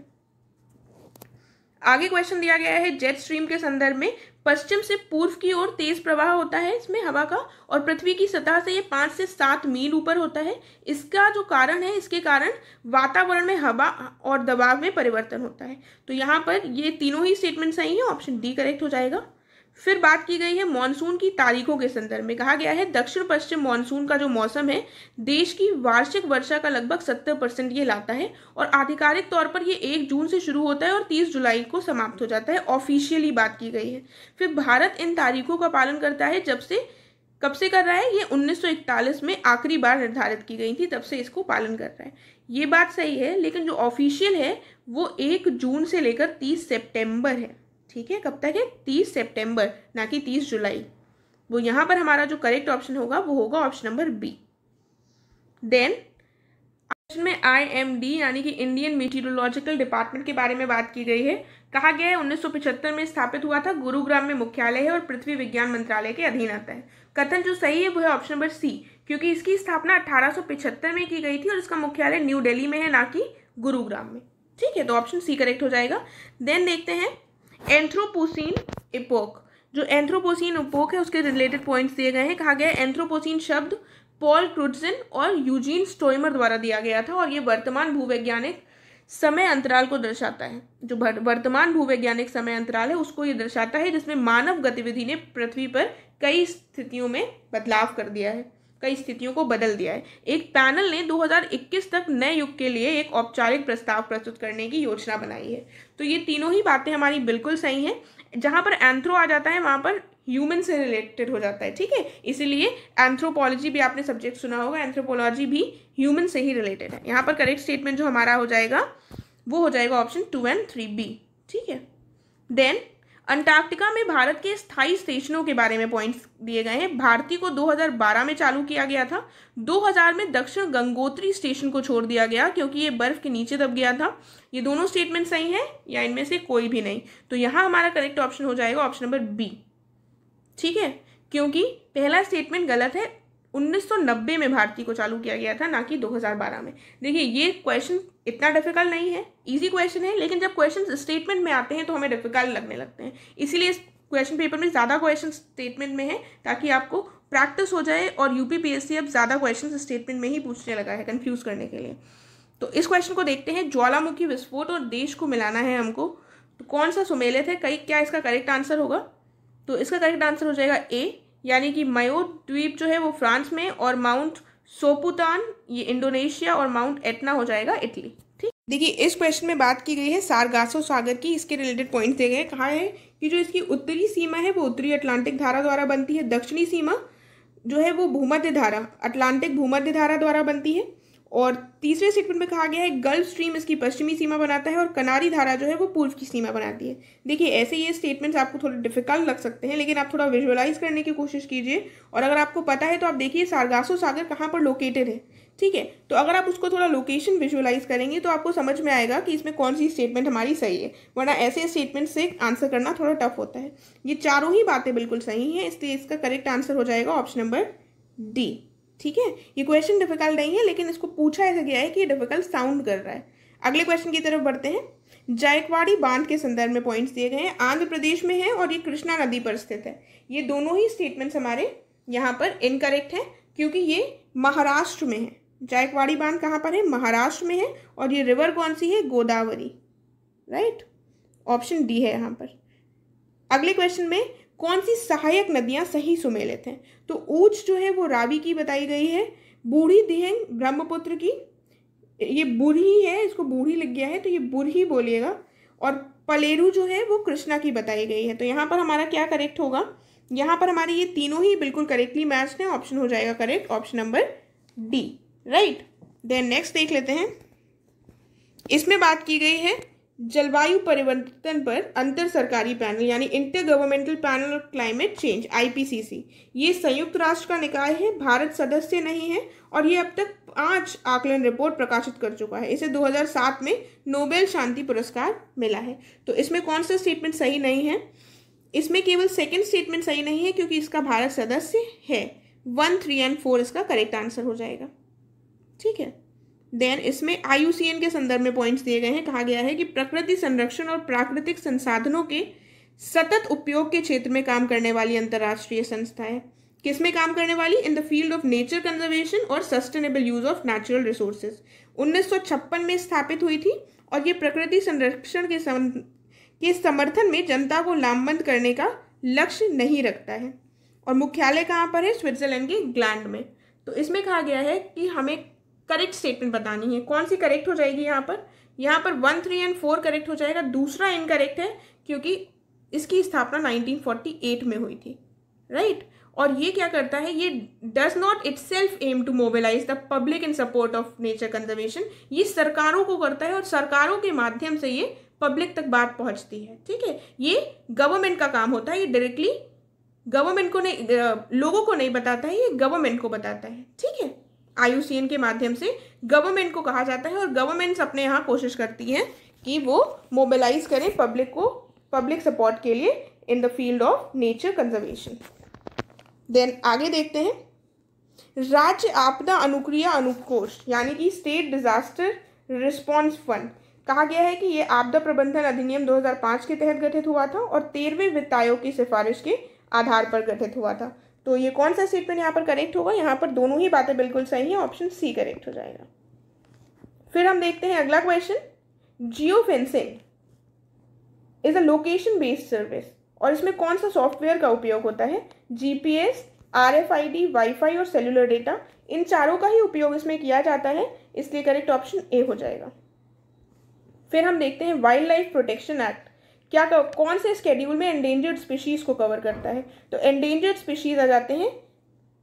आगे क्वेश्चन दिया गया है जेट स्ट्रीम के संदर्भ में पश्चिम से पूर्व की ओर तेज प्रवाह होता है इसमें हवा का और पृथ्वी की सतह से ये पाँच से सात मील ऊपर होता है इसका जो कारण है इसके कारण वातावरण में हवा और दबाव में परिवर्तन होता है तो यहाँ पर ये तीनों ही स्टेटमेंट्स आई हैं ऑप्शन डी करेक्ट हो जाएगा फिर बात की गई है मानसून की तारीखों के संदर्भ में कहा गया है दक्षिण पश्चिम मानसून का जो मौसम है देश की वार्षिक वर्षा का लगभग 70 परसेंट ये लाता है और आधिकारिक तौर पर ये एक जून से शुरू होता है और 30 जुलाई को समाप्त हो जाता है ऑफिशियली बात की गई है फिर भारत इन तारीखों का पालन करता है जब से कब से कर रहा है ये उन्नीस में आखिरी बार निर्धारित की गई थी तब से इसको पालन कर रहा है ये बात सही है लेकिन जो ऑफिशियल है वो एक जून से लेकर तीस सेप्टेम्बर है ठीक है कब तक है तीस सेप्टेम्बर ना कि तीस जुलाई वो यहाँ पर हमारा जो करेक्ट ऑप्शन होगा वो होगा option number B then option में आईएमडी यानी कि इंडियन मीटिरोलॉजिकल डिपार्टमेंट के बारे में बात की गई है कहा गया है 1975 में स्थापित हुआ था गुरुग्राम में मुख्यालय है और पृथ्वी विज्ञान मंत्रालय के अधीन आता है कथन जो सही है वो है ऑप्शन नंबर सी क्योंकि इसकी स्थापना पिछहत्तर में की गई थी और इसका मुख्यालय न्यू डेली में है ना कि गुरुग्राम में ठीक है तो ऑप्शन सी करेक्ट हो जाएगा देन देखते हैं एंथ्रोपोसिन इपोक जो एंथ्रोपोसिन उपोक है उसके रिलेटेड पॉइंट्स दिए गए हैं कहा गया एंथ्रोपोसिन शब्द पॉल क्रुडसन और यूजीन स्टोइमर द्वारा दिया गया था और ये वर्तमान भूवैज्ञानिक समय अंतराल को दर्शाता है जो वर्तमान भूवैज्ञानिक समय अंतराल है उसको ये दर्शाता है जिसमें मानव गतिविधि ने पृथ्वी पर कई स्थितियों में बदलाव कर दिया है कई स्थितियों को बदल दिया है एक पैनल ने 2021 तक नए युग के लिए एक औपचारिक प्रस्ताव प्रस्तुत करने की योजना बनाई है तो ये तीनों ही बातें हमारी बिल्कुल सही हैं जहाँ पर एंथ्रो आ जाता है वहाँ पर ह्यूमन से रिलेटेड हो जाता है ठीक है इसीलिए एंथ्रोपोलॉजी भी आपने सब्जेक्ट सुना होगा एंथ्रोपोलॉजी भी ह्यूमन से ही रिलेटेड है यहाँ पर करेक्ट स्टेटमेंट जो हमारा हो जाएगा वो हो जाएगा option two and three B ठीक है देन अंटार्कटिका में भारत के स्थायी स्टेशनों के बारे में पॉइंट्स दिए गए हैं भारती को 2012 में चालू किया गया था 2000 में दक्षिण गंगोत्री स्टेशन को छोड़ दिया गया क्योंकि ये बर्फ के नीचे दब गया था ये दोनों स्टेटमेंट सही हैं या इनमें से कोई भी नहीं तो यहाँ हमारा करेक्ट ऑप्शन हो जाएगा ऑप्शन नंबर बी ठीक है क्योंकि पहला स्टेटमेंट गलत है 1990 में भारती को चालू किया गया था ना कि 2012 में देखिए ये क्वेश्चन इतना डिफिकल्ट नहीं है इजी क्वेश्चन है लेकिन जब क्वेश्चन स्टेटमेंट में आते हैं तो हमें डिफिकल्ट लगने लगते हैं इसीलिए इस क्वेश्चन पेपर में ज़्यादा क्वेश्चन स्टेटमेंट में है ताकि आपको प्रैक्टिस हो जाए और यू पी अब ज़्यादा क्वेश्चन स्टेटमेंट में ही पूछने लगा है कन्फ्यूज़ करने के लिए तो इस क्वेश्चन को देखते हैं ज्वालामुखी विस्फोट और देश को मिलाना है हमको तो कौन सा सुमेलित है कई क्या इसका करेक्ट आंसर होगा तो इसका करेक्ट आंसर हो जाएगा ए यानी कि मयो द्वीप जो है वो फ्रांस में और माउंट सोपुतान ये इंडोनेशिया और माउंट एटना हो जाएगा इटली ठीक देखिए इस क्वेश्चन में बात की गई है सारगासो सागर की इसके रिलेटेड पॉइंट दिए गए कहा है कि जो इसकी उत्तरी सीमा है वो उत्तरी अटलांटिक धारा द्वारा बनती है दक्षिणी सीमा जो है वो भूमध्य धारा अटलांटिक भूमध्य धारा द्वारा बनती है और तीसरे स्टेटमेंट में कहा गया है गल्फ स्ट्रीम इसकी पश्चिमी सीमा बनाता है और कनारी धारा जो है वो पूर्व की सीमा बनाती है देखिए ऐसे ये स्टेटमेंट्स आपको थोड़े डिफिकल्ट लग सकते हैं लेकिन आप थोड़ा विजुअलाइज करने की कोशिश कीजिए और अगर आपको पता है तो आप देखिए सारगासो सागर कहाँ पर लोकेटेड है ठीक है तो अगर आप उसको थोड़ा लोकेशन विजुअलाइज करेंगे तो आपको समझ में आएगा कि इसमें कौन सी स्टेटमेंट हमारी सही है वरना ऐसे स्टेटमेंट से आंसर करना थोड़ा टफ होता है ये चारों ही बातें बिल्कुल सही हैं इसलिए इसका करेक्ट आंसर हो जाएगा ऑप्शन नंबर डी ठीक है ये क्वेश्चन डिफिकल्ट नहीं है लेकिन इसको पूछा ऐसा गया है कि ये डिफिकल्ट साउंड कर रहा है अगले क्वेश्चन की तरफ बढ़ते हैं जायकवाड़ी बांध के संदर्भ में पॉइंट्स दिए गए हैं आंध्र प्रदेश में है और ये कृष्णा नदी पर स्थित है ये दोनों ही स्टेटमेंट्स हमारे यहाँ पर इनकरेक्ट हैं क्योंकि ये महाराष्ट्र में है जायकवाड़ी बांध कहाँ पर है महाराष्ट्र में है और ये रिवर कौन सी है गोदावरी राइट ऑप्शन डी है यहाँ पर अगले क्वेश्चन में कौन सी सहायक नदियाँ सही सुमेलित हैं तो ऊंच जो है वो रावी की बताई गई है बूढ़ी दिहंग ब्रह्मपुत्र की ये बूढ़ी है इसको बूढ़ी लग गया है तो ये बूढ़ी बोलिएगा और पलेरू जो है वो कृष्णा की बताई गई है तो यहाँ पर हमारा क्या करेक्ट होगा यहाँ पर हमारे ये तीनों ही बिल्कुल करेक्टली मैच हैं ऑप्शन हो जाएगा correct option number D right then next देख लेते हैं इसमें बात की गई है जलवायु परिवर्तन पर अंतर सरकारी पैनल यानी intergovernmental panel of climate change IPCC ये संयुक्त राष्ट्र का निकाय है भारत सदस्य नहीं है और ये अब तक पांच आकलन रिपोर्ट प्रकाशित कर चुका है इसे 2007 में नोबेल शांति पुरस्कार मिला है तो इसमें कौन सा स्टेटमेंट सही नहीं है इसमें केवल सेकेंड स्टेटमेंट सही नहीं है क्योंकि इसका भारत सदस्य है वन थ्री एंड फोर इसका करेक्ट आंसर हो जाएगा ठीक है देन इसमें आयुसीएन के संदर्भ में पॉइंट्स दिए गए हैं कहा गया है कि प्रकृति संरक्षण और प्राकृतिक संसाधनों के सतत उपयोग के क्षेत्र में काम करने वाली अंतर्राष्ट्रीय संस्था है किस में काम करने वाली in the field of nature conservation और sustainable use of natural resources उन्नीस में स्थापित हुई थी और ये प्रकृति संरक्षण के सम के समर्थन में जनता को लामबंद करने का लक्ष्य नहीं रखता है और मुख्यालय कहाँ पर है स्विट्जरलैंड के ग्लैंड में तो इसमें कहा गया है कि हमें करेक्ट स्टेटमेंट बतानी है कौन सी करेक्ट हो जाएगी यहाँ पर यहाँ पर one three and four correct हो जाएगा दूसरा इनकरेक्ट है क्योंकि इसकी स्थापना 1948 में हुई थी राइट right? और ये क्या करता है ये does not itself aim to mobilise the public in support of nature conservation ये सरकारों को करता है और सरकारों के माध्यम से ये पब्लिक तक बात पहुंचती है ठीक है ये गवर्नमेंट का काम होता है ये डायरेक्टली गवर्नमेंट को नहीं लोगों को नहीं बताता है ये गवर्नमेंट को बताता है ठीक है आयुसीएन के माध्यम से गवर्नमेंट को कहा जाता है और गवर्नमेंट्स अपने यहाँ कोशिश करती हैं कि वो मोबिलाइज करें पब्लिक को पब्लिक सपोर्ट के लिए in the field of nature conservation then आगे देखते हैं राज्य आपदा अनुक्रिया अनुकोष यानी कि स्टेट डिजास्टर रिस्पॉन्स फंड कहा गया है कि ये आपदा प्रबंधन अधिनियम 2005 के तहत गठित हुआ था और तेरहवें वित्त आयोग की सिफारिश के आधार पर गठित हुआ था तो ये कौन सा स्टेटमेंट यहाँ पर करेक्ट होगा यहाँ पर दोनों ही बातें बिल्कुल सही हैं ऑप्शन सी करेक्ट हो जाएगा फिर हम देखते हैं अगला question geofencing is a location based service और इसमें कौन सा सॉफ्टवेयर का उपयोग होता है जीपीएस आरएफआईडी वाईफाई और सेलुलर डेटा इन चारों का ही उपयोग इसमें किया जाता है इसलिए करेक्ट ऑप्शन ए हो जाएगा फिर हम देखते हैं वाइल्ड लाइफ प्रोटेक्शन एक्ट क्या कौन से स्केड्यूल में एंडेंजर्ड स्पीशीज़ को कवर करता है तो एंडेंजर्ड स्पीशीज़ आ जाते हैं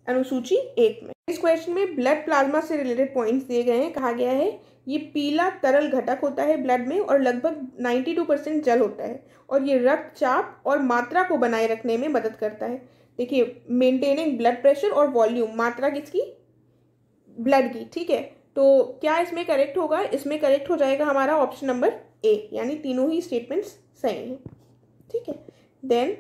अनुसूची एक में इस क्वेश्चन में ब्लड प्लाज्मा से रिलेटेड पॉइंट्स दिए गए हैं कहा गया है ये पीला तरल घटक होता है ब्लड में और लगभग 92 परसेंट जल होता है और ये रक्तचाप और मात्रा को बनाए रखने में मदद करता है देखिए मेंटेनिंग ब्लड प्रेशर और वॉल्यूम मात्रा किसकी ब्लड की ठीक है तो क्या इसमें करेक्ट होगा इसमें करेक्ट हो जाएगा हमारा ऑप्शन नंबर ए यानी तीनों ही स्टेटमेंट्स सही है ठीक है देन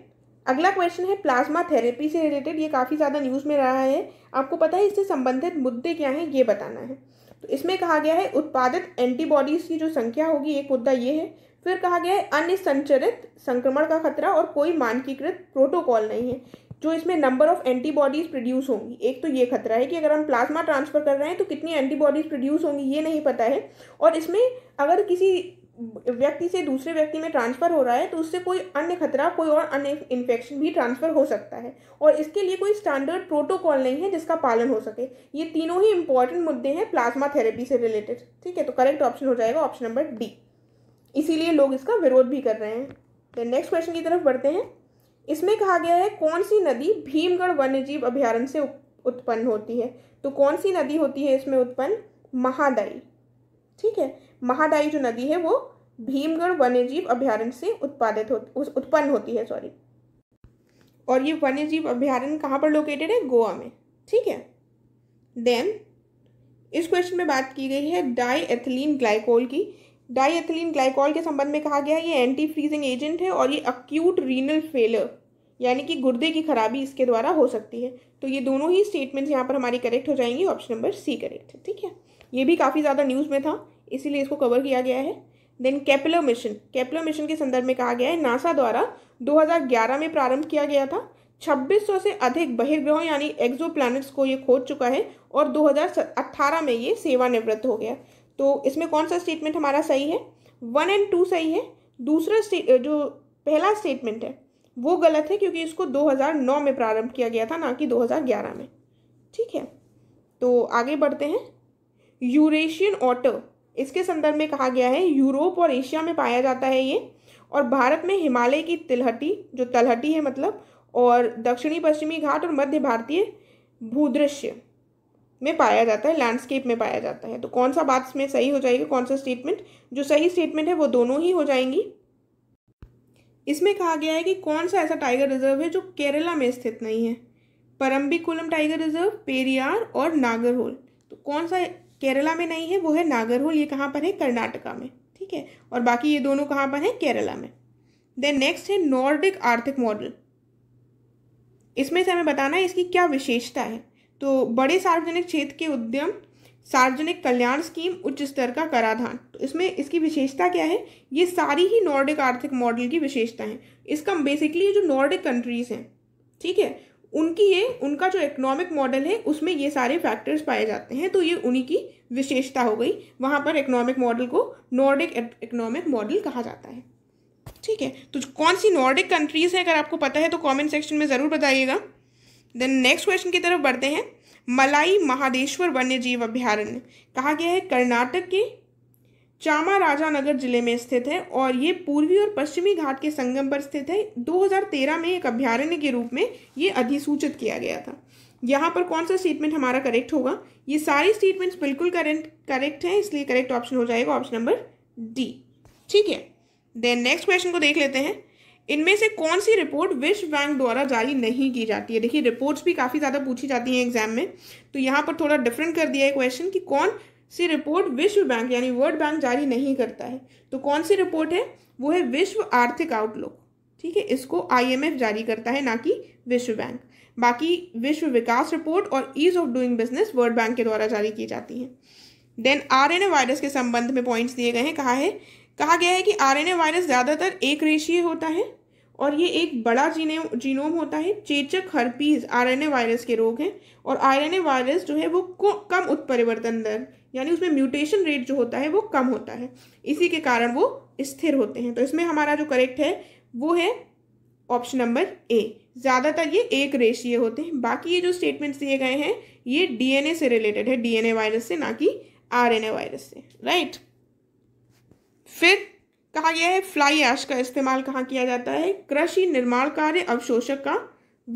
अगला क्वेश्चन है प्लाज्मा थेरेपी से रिलेटेड ये काफ़ी ज़्यादा न्यूज़ में रहा है आपको पता है इससे संबंधित मुद्दे क्या हैं ये बताना है तो इसमें कहा गया है उत्पादित एंटीबॉडीज़ की जो संख्या होगी एक मुद्दा ये है फिर कहा गया है अन्य संचरित संक्रमण का खतरा और कोई मानकीकृत प्रोटोकॉल नहीं है जो इसमें नंबर ऑफ एंटीबॉडीज़ प्रोड्यूस होंगी एक तो ये खतरा है कि अगर हम प्लाज्मा ट्रांसफ़र कर रहे हैं तो कितनी एंटीबॉडीज़ प्रोड्यूस होंगी ये नहीं पता है और इसमें अगर किसी व्यक्ति से दूसरे व्यक्ति में ट्रांसफ़र हो रहा है तो उससे कोई अन्य खतरा कोई और अन्य इन्फेक्शन भी ट्रांसफ़र हो सकता है और इसके लिए कोई स्टैंडर्ड प्रोटोकॉल नहीं है जिसका पालन हो सके ये तीनों ही इंपॉर्टेंट मुद्दे हैं प्लाज्मा थेरेपी से रिलेटेड ठीक है तो करेक्ट ऑप्शन हो जाएगा ऑप्शन नंबर डी इसीलिए लोग इसका विरोध भी कर रहे हैं नेक्स्ट क्वेश्चन की तरफ बढ़ते हैं इसमें कहा गया है कौन सी नदी भीमगढ़ वन्यजीव अभ्यारण्य से उत्पन्न होती है तो कौन सी नदी होती है इसमें उत्पन्न महादाई ठीक है महाडाई जो नदी है वो भीमगढ़ वन्यजीव अभ्यारण्य से उत्पादित हो उत्पन्न होती है सॉरी और ये वन्यजीव अभ्यारण्य कहाँ पर लोकेटेड है गोवा में ठीक है देन इस क्वेश्चन में बात की गई है डाई एथिलीन ग्लाइकोल की डाई एथिलीन ग्लाइकोल के संबंध में कहा गया है ये एंटी फ्रीजिंग एजेंट है और ये अक्यूट रीनल फेलर यानी कि गुर्दे की खराबी इसके द्वारा हो सकती है तो ये दोनों ही स्टेटमेंट्स यहाँ पर हमारी करेक्ट हो जाएंगी ऑप्शन नंबर सी करेक्ट है ठीक है ये भी काफ़ी ज़्यादा न्यूज़ में था इसीलिए इसको कवर किया गया है देन कैपिलो मिशन कैपिलो मिशन के संदर्भ में कहा गया है नासा द्वारा 2011 में प्रारंभ किया गया था 2600 से अधिक बहिर्ग्रहों यानी एक्जोप्लैनेट्स को ये खोज चुका है और 2018 में ये सेवानिवृत्त हो गया तो इसमें कौन सा स्टेटमेंट हमारा सही है वन एंड टू सही है दूसरा जो पहला स्टेटमेंट है वो गलत है क्योंकि इसको 2009 में प्रारंभ किया गया था ना कि 2011 में ठीक है तो आगे बढ़ते हैं यूरेशियन ऑटर इसके संदर्भ में कहा गया है यूरोप और एशिया में पाया जाता है ये और भारत में हिमालय की तिलहटी जो तलहटी है मतलब और दक्षिणी पश्चिमी घाट और मध्य भारतीय भूदृश्य में पाया जाता है लैंडस्केप में पाया जाता है तो कौन सा बात इसमें सही हो जाएगी कौन सा स्टेटमेंट जो सही स्टेटमेंट है वो दोनों ही हो जाएंगी इसमें कहा गया है कि कौन सा ऐसा टाइगर रिजर्व है जो केरला में स्थित नहीं है परम्बिकुलम टाइगर रिजर्व पेरियार और नागरहोल तो कौन सा केरला में नहीं है वो है नागरहोल ये कहाँ पर है कर्नाटका में ठीक है और बाकी ये दोनों कहाँ पर हैं केरला में देन नेक्स्ट है नॉर्डिक आर्थिक मॉडल इसमें से हमें बताना है इसकी क्या विशेषता है तो बड़े सार्वजनिक क्षेत्र के उद्यम सार्वजनिक कल्याण स्कीम उच्च स्तर का कराधान तो इसमें इसकी विशेषता क्या है ये सारी ही नॉर्डिक आर्थिक मॉडल की विशेषता है इसका बेसिकली जो नॉर्डिक कंट्रीज़ हैं ठीक है उनकी ये उनका जो इकोनॉमिक मॉडल है उसमें ये सारे फैक्टर्स पाए जाते हैं तो ये उन्हीं की विशेषता हो गई वहाँ पर इकोनॉमिक मॉडल को नॉर्डिक इकोनॉमिक मॉडल कहा जाता है ठीक है तो कौन सी नॉर्डिक कंट्रीज़ हैं अगर आपको पता है तो कमेंट सेक्शन में ज़रूर बताइएगा देन नेक्स्ट क्वेश्चन की तरफ बढ़ते हैं मलाई महादेश्वर वन्य जीव अभ्यारण्य कहा गया है कर्नाटक के चामा राजानगर जिले में स्थित है और ये पूर्वी और पश्चिमी घाट के संगम पर स्थित है 2013 में एक अभ्यारण्य के रूप में ये अधिसूचित किया गया था यहाँ पर कौन सा स्टेटमेंट हमारा करेक्ट होगा ये सारी स्टेटमेंट्स बिल्कुल करेंट करेक्ट हैं इसलिए करेक्ट ऑप्शन हो जाएगा ऑप्शन नंबर डी ठीक है देन नेक्स्ट क्वेश्चन को देख लेते हैं इनमें से कौन सी रिपोर्ट विश्व बैंक द्वारा जारी नहीं की जाती है देखिए रिपोर्ट्स भी काफ़ी ज़्यादा पूछी जाती हैं एग्जाम में तो यहाँ पर थोड़ा डिफरेंट कर दिया है क्वेश्चन कि कौन सी रिपोर्ट विश्व बैंक यानी वर्ल्ड बैंक जारी नहीं करता है तो कौन सी रिपोर्ट है वो है विश्व आर्थिक आउटलुक ठीक है इसको आईएमएफ जारी करता है ना कि विश्व बैंक बाकी विश्व विकास रिपोर्ट और ease of doing business World Bank के द्वारा जारी की जाती है देन आरएनए वायरस के संबंध में पॉइंट्स दिए गए हैं कहा है कहा गया है कि आरएनए वायरस ज़्यादातर एक रेशीय होता है और ये एक बड़ा जीने जीनोम होता है चेचक हरपीज आरएनए वायरस के रोग हैं और आरएनए वायरस जो है वो कम उत्परिवर्तन दर यानी उसमें म्यूटेशन रेट जो होता है वो कम होता है इसी के कारण वो स्थिर होते हैं तो इसमें हमारा जो करेक्ट है वो है ऑप्शन नंबर ए ज़्यादातर ये एक रेशिये होते हैं बाकी ये जो स्टेटमेंट्स दिए गए हैं ये डीएनए से रिलेटेड है डीएनए वायरस से ना कि आरएनए वायरस से राइट फिर कहा गया है फ्लाई ऐश का इस्तेमाल कहाँ किया जाता है कृषि निर्माण कार्य अवशोषक का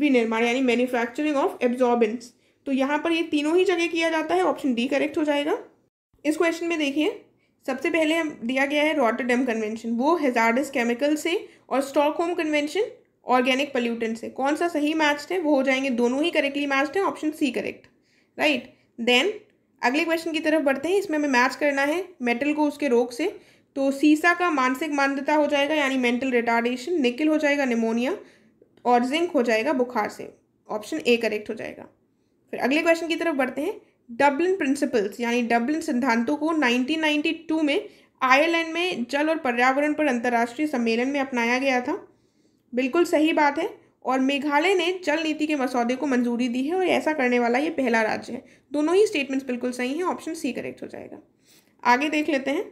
विनिर्माण यानी मैन्युफैक्चरिंग ऑफ एब्जॉर्बेंस तो यहाँ पर ये तीनों ही जगह किया जाता है ऑप्शन डी करेक्ट हो जाएगा इस क्वेश्चन में देखिए सबसे पहले दिया गया है रॉटरडम कन्वेंशन वो हेजार्डस केमिकल से और स्टॉकहोम कन्वेंशन ऑर्गेनिक पल्यूटेंट से कौन सा सही मैच्ड है वो हो जाएंगे दोनों ही करेक्टली मैच्ड हैं option C correct right then अगले क्वेश्चन की तरफ बढ़ते हैं इसमें हमें मैच करना है मेटल को उसके रोग से तो सीसा का मानसिक मान्यता हो जाएगा यानी मेंटल रिटार्डेशन निकिल हो जाएगा निमोनिया और जिंक हो जाएगा बुखार से ऑप्शन ए करेक्ट हो जाएगा फिर अगले क्वेश्चन की तरफ बढ़ते हैं डब्लिन प्रिंसिपल्स यानी डब्लिन सिद्धांतों को 1992 में आयरलैंड में जल और पर्यावरण पर अंतर्राष्ट्रीय सम्मेलन में अपनाया गया था बिल्कुल सही बात है और मेघालय ने जल नीति के मसौदे को मंजूरी दी है और ऐसा करने वाला ये पहला राज्य है दोनों ही स्टेटमेंट्स बिल्कुल सही हैं ऑप्शन सी करेक्ट हो जाएगा आगे देख लेते हैं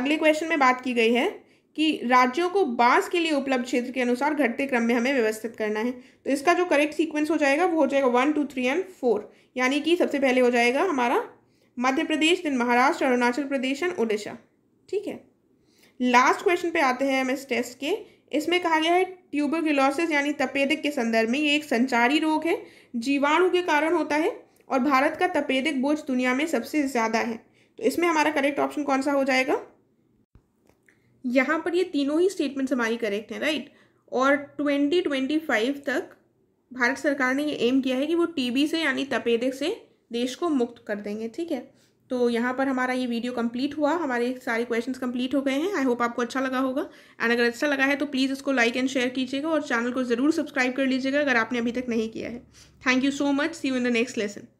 अगले क्वेश्चन में बात की गई है कि राज्यों को बांस के लिए उपलब्ध क्षेत्र के अनुसार घटते क्रम में हमें व्यवस्थित करना है तो इसका जो करेक्ट सीक्वेंस हो जाएगा वो हो जाएगा one two three and four यानी कि सबसे पहले हो जाएगा हमारा मध्य प्रदेश दिन महाराष्ट्र अरुणाचल प्रदेश एंड उड़ीसा ठीक है लास्ट क्वेश्चन पे आते हैं हम इस टेस्ट के इसमें कहा गया है ट्यूबरक्यूलोसिस यानी तपेदिक के संदर्भ में ये एक संचारी रोग है जीवाणु के कारण होता है और भारत का तपेदिक बोझ दुनिया में सबसे ज़्यादा है तो इसमें हमारा करेक्ट ऑप्शन कौन सा हो जाएगा यहाँ पर ये तीनों ही स्टेटमेंट्स हमारी करेक्ट हैं राइट और 2025 तक भारत सरकार ने ये एम किया है कि वो टीबी से यानी तपेदे से देश को मुक्त कर देंगे ठीक है तो यहाँ पर हमारा ये वीडियो कंप्लीट हुआ हमारे सारे क्वेश्चंस कंप्लीट हो गए हैं आई होप आपको अच्छा लगा होगा एंड अगर अच्छा लगा है तो प्लीज़ इसको लाइक एंड शेयर कीजिएगा और चैनल को ज़रूर सब्सक्राइब कर लीजिएगा अगर आपने अभी तक नहीं किया है thank you so much see you in the next lesson